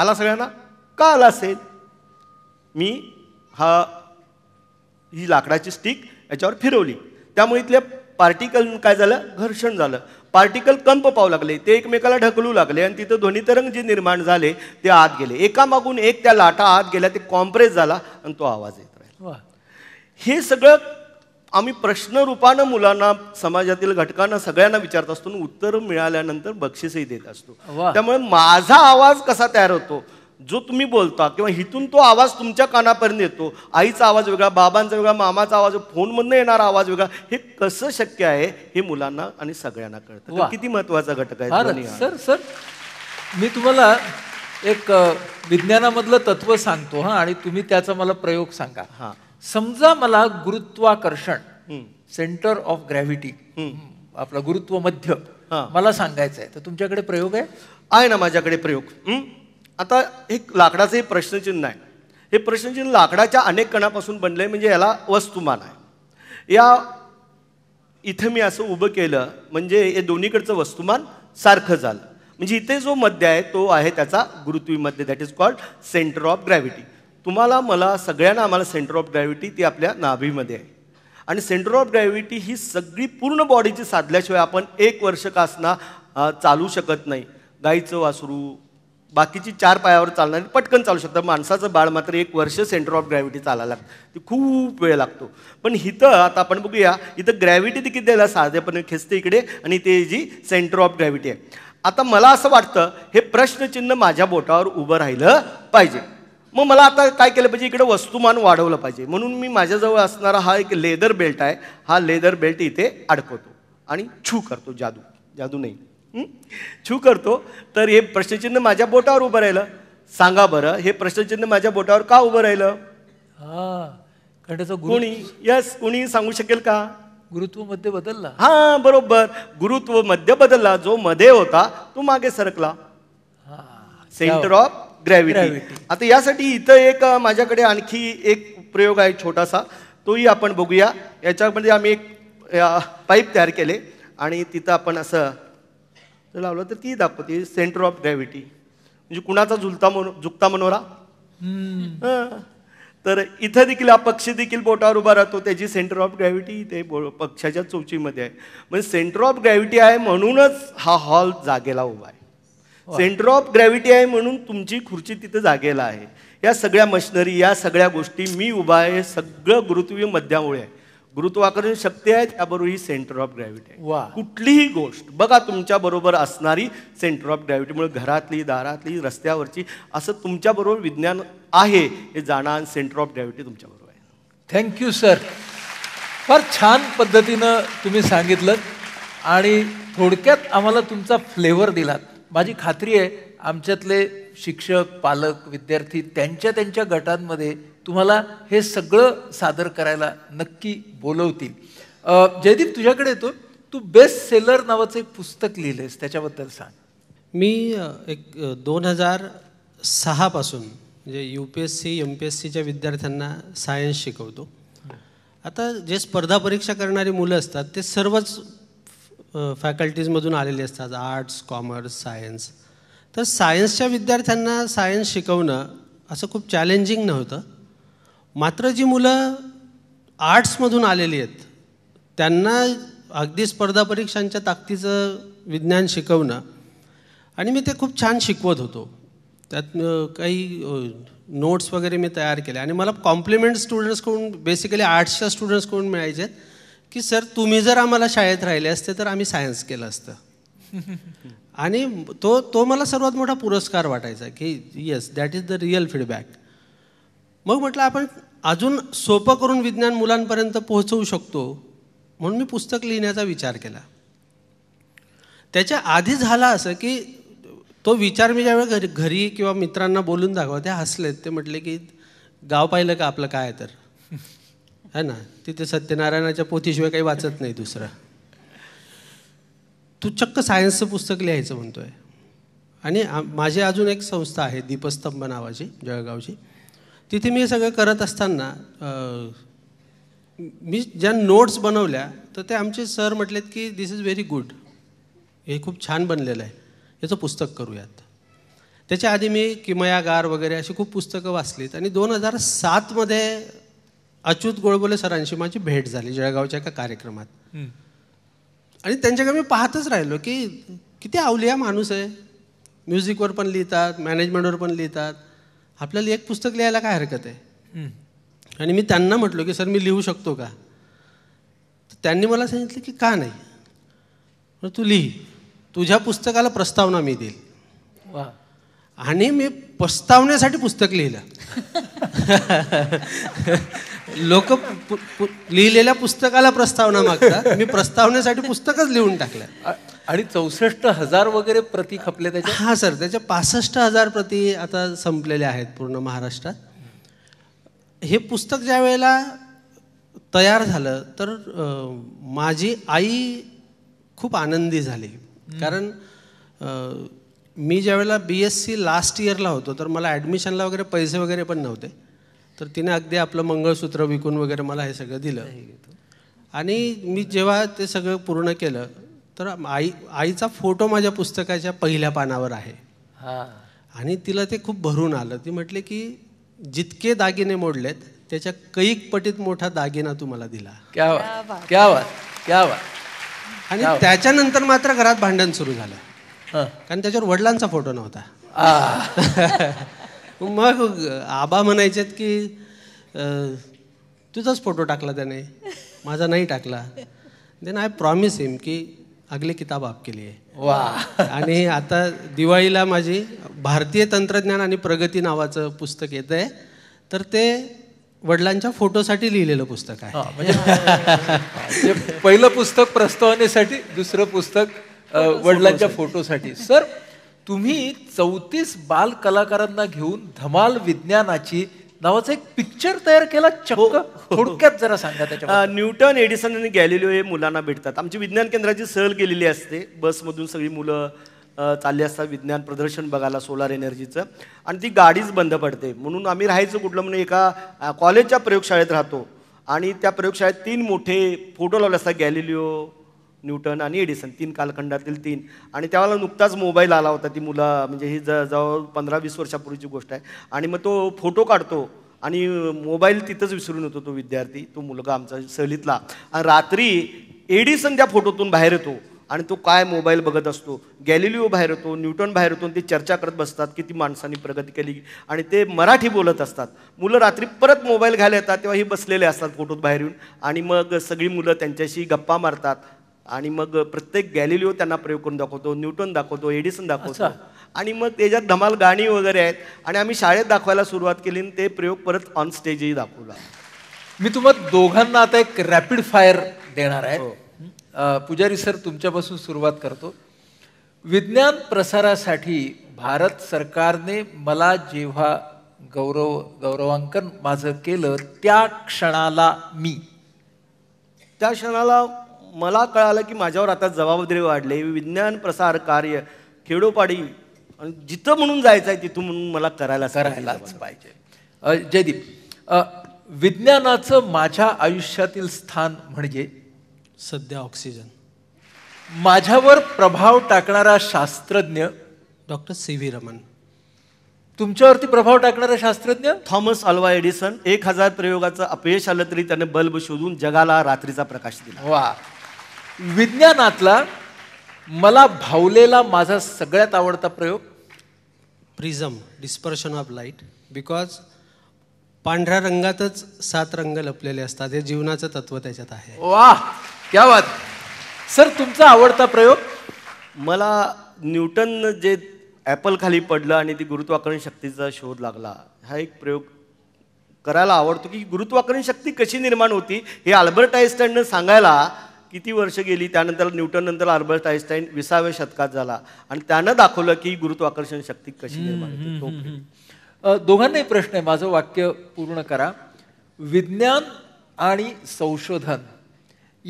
C: आला सगळ्यांना का आला असेल मी हा ही लाकडाची स्टिक याच्यावर फिरवली त्यामुळे इथल्या पार्टिकल काय झालं घर्षण झालं पार्टिकल कंप पाहू लागले ते एकमेकाला ढकलू लागले आणि तिथं ध्वनी तरंग जे निर्माण झाले ते आत गेले एकामागून एक त्या लाटा आत गेल्या ते कॉम्प्रेस झाला आणि तो आवाज येत राहील हे सगळं आम्ही प्रश्नरूपानं मुलांना समाजातील घटकांना सगळ्यांना विचारत असतो उत्तर मिळाल्यानंतर बक्षीसही देत असतो त्यामुळे माझा आवाज कसा तयार होतो जो तुम्ही बोलता किंवा हिथून तो आवाज तुमच्या कानापर्यंत येतो आईचा आवाज वेगळा बाबांचा वेगळा मामाचा आवाज फोनमधनं येणारा आवाज वेगळा हे कसं शक्य आहे हे मुलांना आणि सगळ्यांना कळतं किती महत्वाचा घटक आहे सर सर मी तुम्हाला एक विज्ञानामधलं तत्व सांगतो हां आणि तुम्ही
B: त्याचा मला प्रयोग सांगा हां समजा मला गुरुत्वाकर्षण सेंटर
C: ऑफ ग्रॅव्हिटी आपलं गुरुत्व मध्य मला सांगायचं आहे तर तुमच्याकडे प्रयोग आहे आहे ना माझ्याकडे प्रयोग आता हे लाकडाचं हे प्रश्नचिन्ह आहे हे प्रश्नचिन्ह लाकडाच्या अनेक कणापासून बनलं आहे म्हणजे याला वस्तुमान आहे या इथे मी असं उभं केलं म्हणजे हे दोन्हीकडचं वस्तुमान सारखं झालं म्हणजे इथे जो मध्य आहे तो आहे त्याचा गुरुत्वी मध्य that is called centre of gravity तुम्हाला मला सगळ्यांना आम्हाला सेंटर ऑफ ग्रॅव्हिटी ती आपल्या नाभीमध्ये आहे आणि सेंटर ऑफ ग्रॅव्हिटी ही सगळी पूर्ण बॉडीची साधल्याशिवाय आपण एक वर्ष कासना चालू शकत नाही गाईचं वासरू बाकीची चार पायावर चालणारी पटकन चालू शकतात माणसाचं बाळ मात्र एक वर्ष सेंटर ऑफ ग्रॅव्हिटी चालायला लागतं ते खूप वेळ लागतो पण इथं आता आपण बघूया इथं ग्रॅव्हिटी ती किती साधेपणे खेचते इकडे आणि ते जी सेंटर ऑफ ग्रॅव्हिटी आहे आता मला असं वाटतं हे प्रश्नचिन्ह माझ्या बोटावर उभं राहिलं पाहिजे मग मला आता काय केलं पाहिजे इकडे वस्तुमान वाढवलं पाहिजे म्हणून मी माझ्याजवळ असणारा हा एक लेदर बेल्ट आहे हा लेदर बेल्ट इथे अडकवतो आणि छू करतो जादू जादू नाही छू करतो तर हे प्रश्नचिन्ह माझ्या बोटावर उभं राहिलं सांगा बरं हे प्रश्नचिन्ह माझ्या बोटावर का उभं राहिलं कोणी यस कोणी सांगू शकेल का गुरुत्व मध्य बदलला हा बरोबर गुरुत्व मध्य बदलला जो मध्ये होता तो मागे सरकला सेंटर ऑफ ग्रॅव्हिटी आता यासाठी इथं एक माझ्याकडे आणखी एक प्रयोग आहे छोटासा तोही आपण बघूया याच्यामध्ये आम्ही एक पाईप तयार केले आणि तिथं आपण असं लावलं तर ती दाखवते सेंटर ऑफ ग्रॅव्हिटी म्हणजे कुणाचा झुलता मनो झुकता मनोरा तर इथं देखील हा पक्षी देखील बोटावर उभा राहतो त्याची सेंटर ऑफ ग्रॅव्हिटी ते पक्षाच्या चोचीमध्ये आहे म्हणजे सेंटर ऑफ ग्रॅव्हिटी आहे म्हणूनच हा हॉल जागेला उभा आहे सेंटर ऑफ ग्रॅव्हिटी आहे म्हणून तुमची खुर्ची तिथं जागेला आहे या सगळ्या मशिनरी या सगळ्या गोष्टी मी उभा आहे सगळं गुरुत्वीय मध्यामुळे आहे गुरुत्वाकर्षण शक्ती आहे त्याबरोबर ही सेंटर ऑफ ग्रॅव्हिटी वा कुठलीही गोष्ट बघा तुमच्या बरोबर असणारी सेंटर ऑफ ग्रॅव्हिटीमुळे घरातली दारातली रस्त्यावरची असं तुमच्याबरोबर विज्ञान आहे हे जाणार सेंटर ऑफ ग्रॅव्हिटी तुमच्याबरोबर आहे थँक्यू सर फार छान पद्धतीनं
B: तुम्ही सांगितलं आणि थोडक्यात आम्हाला तुमचा फ्लेवर दिलात माझी खात्री आहे आमच्यातले शिक्षक पालक विद्यार्थी त्यांच्या त्यांच्या गटांमध्ये तुम्हाला हे सगळं सादर करायला नक्की बोलवतील जयदीप तुझ्याकडे येतो तू बेस्ट सेलर नावाचं एक पुस्तक लिहिलंयस त्याच्याबद्दल सांग मी
A: एक दोन हजार सहापासून म्हणजे U P S C M P S सीच्या विद्यार्थ्यांना सायन्स शिकवतो आता जे स्पर्धा परीक्षा करणारी मुलं असतात ते सर्वच फॅकल्टीजमधून आलेले असतात आर्ट्स कॉमर्स सायन्स तर सायन्सच्या विद्यार्थ्यांना सायन्स शिकवणं असं खूप चॅलेंजिंग नव्हतं मात्र जी मुलं आर्ट्समधून आलेली आहेत त्यांना अगदी स्पर्धा परीक्षांच्या ताकदीचं विज्ञान शिकवणं आणि मी ते खूप छान शिकवत होतो त्यात काही नोट्स वगैरे मी तयार केले आणि मला कॉम्प्लिमेंट स्टुडंट्सकडून बेसिकली आर्ट्सच्या स्टुडंट्सकडून मिळायचे आहेत की सर तुम्ही जर आम्हाला शाळेत राहिले असते तर आम्ही सायन्स केलं असतं
B: (laughs)
A: आणि तो तो मला सर्वात मोठा पुरस्कार वाटायचा की yes that is the real feedback मग म्हटलं आपण अजून सोपं करून विज्ञान मुलांपर्यंत पोहोचवू शकतो म्हणून मी पुस्तक लिहिण्याचा विचार केला त्याच्या आधी झाला असं की तो विचार मी ज्यावेळेस घरी घरी किंवा मित्रांना बोलून दाखवा ते हसलेत ते म्हटले की गाव पाहिलं का आपलं काय तर (laughs) है ना तिथे सत्यनारायणाच्या पोथीशिवाय काही वाचत नाही दुसरं तू चक्क सायन्सचं पुस्तक लिहायचं म्हणतोय आणि माझी अजून एक संस्था आहे दीपस्तंभ नावाची जळगावची तिथे मी सगळं करत असताना मी ज्या नोट्स बनवल्या तर ते आमचे सर म्हटलेत की दिस इज व्हेरी गुड हे खूप छान बनलेलं आहे याचं पुस्तक करूयात त्याच्या आधी मी किमयागार वगैरे अशी खूप पुस्तकं वाचलीत आणि दोन हजार सातमध्ये अच्युत गोळबोले सरांशी माझी भेट झाली जळगावच्या एका कार्यक्रमात आणि त्यांच्याकडे मी पाहतच राहिलो की किती आहे माणूस आहे म्युझिकवर पण लिहितात मॅनेजमेंटवर पण लिहितात आपल्याला एक पुस्तक लिहायला काय हरकत आहे आणि मी त्यांना म्हटलो की सर मी लिहू शकतो का तर त्यांनी मला सांगितलं की का नाही तू लिही तुझ्या पुस्तकाला प्रस्तावना मी देईल आणि मी पस्तावण्यासाठी पुस्तक लिहिलं लोक लिहिलेल्या पुस्तकाला प्रस्तावना मागतात मी प्रस्तावण्यासाठी पुस्तकच लिहून टाकलं आणि चौसष्ट हजार वगैरे प्रति खपले त्याच्या हां सर त्याच्या पासष्ट हजार प्रति आता संपलेले आहेत पूर्ण महाराष्ट्रात हे पुस्तक ज्या वेळेला तयार झालं तर माझी आई खूप आनंदी झाली कारण मी ज्यावेळेला बी एस सी लास्ट इयरला होतो तर मला ॲडमिशनला वगैरे पैसे वगैरे पण नव्हते तर तिने अगदी आपलं मंगळसूत्र विकून वगैरे मला हे सगळं दिलं आणि मी जेव्हा ते सगळं पूर्ण केलं तर आई आईचा फोटो माझ्या पुस्तकाच्या पहिल्या पानावर आहे आणि तिला ते खूप भरून आलं ती म्हटले की जितके दागिने मोडलेत त्याच्या कैक पटीत मोठा दागिना तू मला दिला क्या वा क्या आणि त्याच्यानंतर मात्र घरात भांडण सुरू झालं कारण त्याच्यावर वडिलांचा फोटो नव्हता (laughs) मग आबा म्हणायचेत की तुझाच फोटो टाकला त्याने माझा नाही टाकला देन आय प्रॉमिस हिम की अगले किताब आपके लिए वा आणि आता दिवाळीला माझी भारतीय तंत्रज्ञान आणि प्रगती नावाचं पुस्तक येत आहे तर ते
B: वडिलांच्या फोटोसाठी लिहिलेलं पुस्तक आहे म्हणजे पहिलं पुस्तक प्रस्तावनेसाठी दुसरं पुस्तक हो, हो, हो. वडिलांच्या फोटोसाठी सर तुम्ही चौतीस बाल कलाकारांना घेऊन धमाल विज्ञानाची नावाचा एक पिक्चर
C: तयार केला हो, चक्क हो. थोडक्यात जरा सांगा त्याच्या न्यूटन एडिसन आणि गॅलिलिओ हे मुलांना भेटतात आमची विज्ञान केंद्राची सहल गेलेली असते बसमधून सगळी मुलं चालले असतात विज्ञान प्रदर्शन बघायला सोलार एनर्जीचं आणि ती गाडीच बंद पडते म्हणून आम्ही राहायचं कुठलं म्हणजे एका कॉलेजच्या प्रयोगशाळेत राहतो आणि त्या प्रयोगशाळेत तीन मोठे फोटो लावले असतात गॅलिलिओ न्यूटन आणि एडिसन तीन कालखंडातील तीन आणि त्यावेळेला नुकताच मोबाईल आला होता ती मुलं म्हणजे ही जवळ पंधरा वीस वर्षापूर्वीची गोष्ट आहे आणि मग तो फोटो काढतो आणि मोबाईल तिथंच विसरून येतो तो विद्यार्थी तो मुलगा आमचा सहलीतला आणि रात्री एडिसन त्या फोटोतून बाहेर येतो आणि तो काय मोबाईल बघत असतो गॅलिलिओ बाहेर येतो न्यूटन बाहेर येतो ते चर्चा करत बसतात किती माणसांनी प्रगती केली आणि ते मराठी बोलत असतात मुलं रात्री परत मोबाईल घ्यायला येतात तेव्हा हे बसलेले असतात फोटोत बाहेर येऊन आणि मग सगळी मुलं त्यांच्याशी गप्पा मारतात आणि मग प्रत्येक गॅलिलिओ त्यांना प्रयोग करून दाखवतो न्यूटन दाखवतो एडिसन दाखवतो आणि मग त्याच्यात धमाल गाणी वगैरे आहेत आणि आम्ही शाळेत दाखवायला सुरुवात केली आणि ते प्रयोग परत ऑन स्टेजही दाखवला मी तुम्हाला दोघांना आता एक रॅपिड फायर देणार आहे हो.
B: पुजारी सर तुमच्यापासून सुरुवात करतो विज्ञान प्रसारासाठी भारत सरकारने मला जेव्हा गौरव गौरवांकन माझं
C: केलं त्या क्षणाला मी त्या क्षणाला मला कळालं की माझ्यावर आता जबाबदारी वाढले विज्ञान प्रसार कार्य खेडोपाडी आणि जिथं म्हणून जायचं आहे तिथून म्हणून मला करायला करायलाच पाहिजे जयदीप
B: विज्ञानाचं माझ्या आयुष्यातील स्थान म्हणजे सध्या ऑक्सिजन माझ्यावर प्रभाव टाकणारा शास्त्रज्ञ डॉक्टर
C: सी व्ही रमन तुमच्यावरती प्रभाव टाकणारा शास्त्रज्ञ थॉमस अल्वा एडिसन एक हजार प्रयोगाचं अपयश आलं तरी त्याने बल्ब शोधून जगाला रात्रीचा प्रकाश दिला वा विज्ञानातला मला भावलेला माझा सगळ्यात आवडता प्रयोग
A: prism dispersion of light because पांढऱ्या रंगातच सात रंग लपलेले असतात हे जीवनाचं तत्व त्याच्यात आहे वा क्या
B: बात
C: सर तुमचा आवडता प्रयोग मला न्यूटन जे ॲपल खाली पडलं आणि ती गुरुत्वाकर्षण शक्तीचा शोध लागला हा एक प्रयोग करायला आवडतो की गुरुत्वाकर्षण शक्ती कशी निर्माण होती हे आल्बर्ट आईन्स्टाईननं सांगायला किती वर्ष गेली त्यानंतर न्यूटन नंतर आर्बर्ट आईन्स्टाईन विसाव्या शतकात झाला आणि त्यानं दाखवलं की गुरुत्वाकर्षण शक्ती कशी दोघांनाही प्रश्न आहे माझं वाक्य पूर्ण
B: करा विज्ञान आणि संशोधन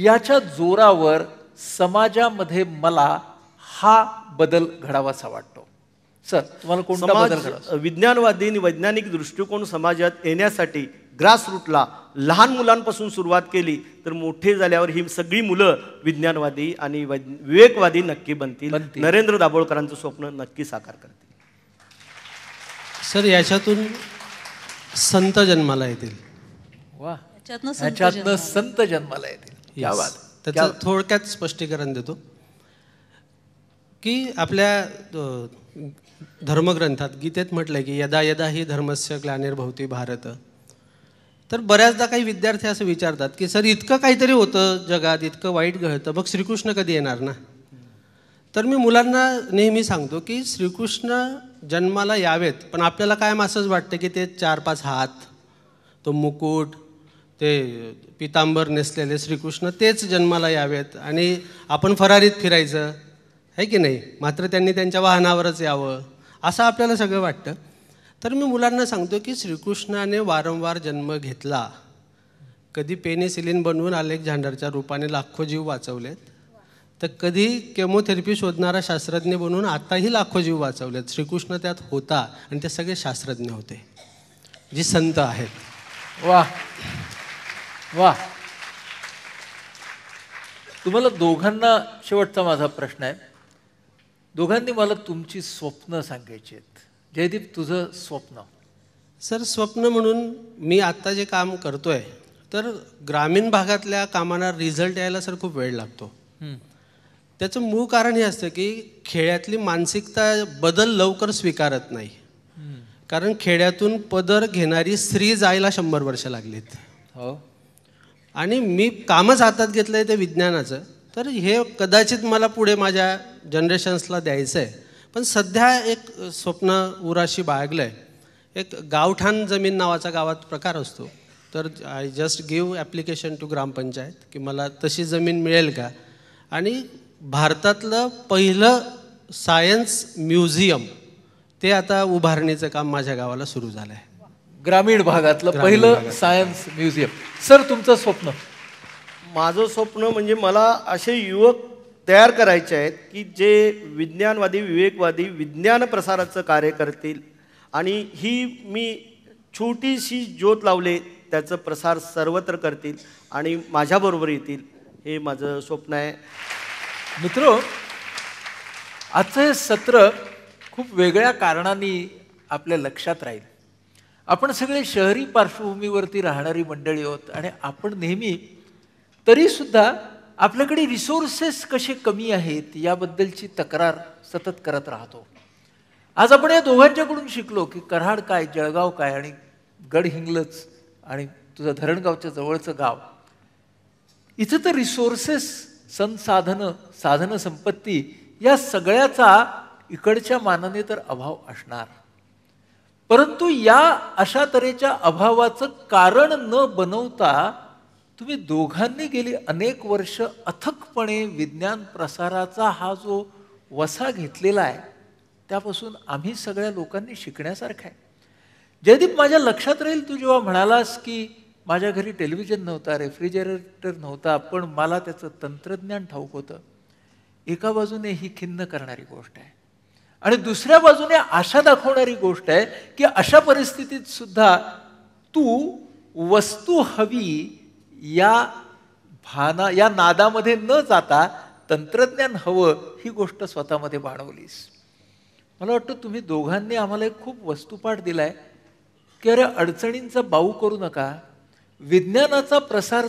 B: याच्या जोरावर
C: समाजामध्ये मला हा बदल घडावासा वाटतो सर तुम्हाला कोणता बदल विज्ञानवादी वैज्ञानिक दृष्टिकोन समाजात येण्यासाठी ग्रासरूटला लहान मुलांपासून सुरुवात केली तर मोठे झाल्यावर ही सगळी मुलं विज्ञानवादी आणि विवेकवादी नक्की बनतील नरेंद्र दाभोळकरांचं स्वप्न नक्की साकार करतील
A: सर याच्यातून संत जन्माला येतील
B: वा संत जन्माला येतील त्याचं
A: थोडक्यात स्पष्टीकरण देतो की आपल्या धर्मग्रंथात गीतेत म्हटलंय की यदा यदा ही धर्मस्य ग्लानिर्भवती भारत तर बऱ्याचदा काही विद्यार्थी असं विचारतात की सर इतकं काहीतरी होतं जगात इतकं वाईट घडतं मग श्रीकृष्ण कधी येणार ना तर मी मुलांना नेहमी सांगतो की श्रीकृष्ण जन्माला यावेत पण आपल्याला कायम असंच वाटतं की ते चार पाच हात तो मुकुट ते पितांबर नेसलेले श्रीकृष्ण तेच जन्माला यावेत आणि आपण फरारीत फिरायचं आहे की नाही मात्र त्यांनी त्यांच्या वाहनावरच यावं असं आपल्याला सगळं वाटतं तर मी मुलांना सांगतो की श्रीकृष्णाने वारंवार जन्म घेतला कधी पेनिसिलिन बनवून अलेक्झांडरच्या रूपाने लाखो जीव वाचवलेत तर कधी केमोथेरपी शोधणारा शास्त्रज्ञ बनवून आताही लाखो जीव वाचवलेत श्रीकृष्ण त्यात होता आणि ते सगळे शास्त्रज्ञ होते जी संत आहेत
B: वा वा तुम्हाला दोघांना शेवटचा माझा प्रश्न आहे दोघांनी मला तुमची स्वप्न सांगायची आहेत जयदीप तुझं स्वप्न सर स्वप्न म्हणून मी
A: आत्ता जे काम करतोय तर ग्रामीण भागातल्या कामांना रिझल्ट यायला सर खूप वेळ लागतो त्याचं मूळ कारण हे असतं की खेड्यातली मानसिकता बदल लवकर स्वीकारत नाही कारण खेड्यातून पदर घेणारी स्त्री जायला शंभर वर्ष लागलीत हो आणि मी कामच हातात घेतलं आहे ते विज्ञानाचं तर हे कदाचित मला पुढे माझ्या जनरेशन्सला द्यायचं आहे पण सध्या एक स्वप्न उराशी बाळगलं आहे एक गावठाण जमीन नावाचा गावात प्रकार असतो तर I just give application to gram panchayat की मला तशी जमीन मिळेल का आणि भारतातलं पहिलं सायन्स म्युझियम ते आता उभारणीचं काम माझ्या गावाला सुरू झालं आहे ग्रामीण भागातलं पहिलं
B: सायन्स
C: म्युझियम सर तुमचं स्वप्न माझं स्वप्न म्हणजे मला असे युवक तयार करायचे आहेत की जे विज्ञानवादी विवेकवादी विज्ञान प्रसाराचं कार्य करतील आणि ही मी छोटीशी ज्योत लावले त्याचं प्रसार सर्वत्र करतील आणि माझ्याबरोबर येतील हे माझं स्वप्न आहे मित्र आजचं हे सत्र खूप
B: वेगळ्या कारणांनी आपल्या लक्षात राहील आपण सगळे शहरी पार्श्वभूमीवरती राहणारी मंडळी आहोत आणि आपण नेहमी तरीसुद्धा आपल्याकडे रिसोर्सेस कसे कमी आहेत याबद्दलची तक्रार सतत करत राहतो आज आपण या दोघांच्याकडून शिकलो की कराड काय जळगाव काय आणि हिंगलच आणि तुझं धरणगावच्या जवळचं गाव इथं तर रिसोर्सेस संसाधनं साधनं संपत्ती या सगळ्याचा इकडच्या मानाने तर अभाव असणार परंतु या अशा तऱ्हेच्या अभावाचं कारण न बनवता तुम्ही दोघांनी गेली अनेक वर्ष अथकपणे विज्ञान प्रसाराचा हा जो वसा घेतलेला आहे त्यापासून आम्ही सगळ्या लोकांनी शिकण्यासारखं आहे जयदीप माझ्या लक्षात राहील तू जेव्हा म्हणालास की माझ्या घरी टेलिव्हिजन नव्हता रेफ्रिजरेटर नव्हता पण मला त्याचं तंत्रज्ञान ठाऊक होतं एका बाजूने ही खिन्न करणारी गोष्ट आहे आणि दुसऱ्या बाजूने आशा दाखवणारी गोष्ट आहे की अशा परिस्थितीत सुद्धा तू वस्तू हवी या भाना या नादामध्ये न जाता तंत्रज्ञान हवं ही गोष्ट स्वतःमध्ये बाणवलीस मला वाटतं तुम्ही दोघांनी आम्हाला एक खूप वस्तुपाठ दिला आहे की अरे अडचणींचा बाऊ करू नका विज्ञानाचा प्रसार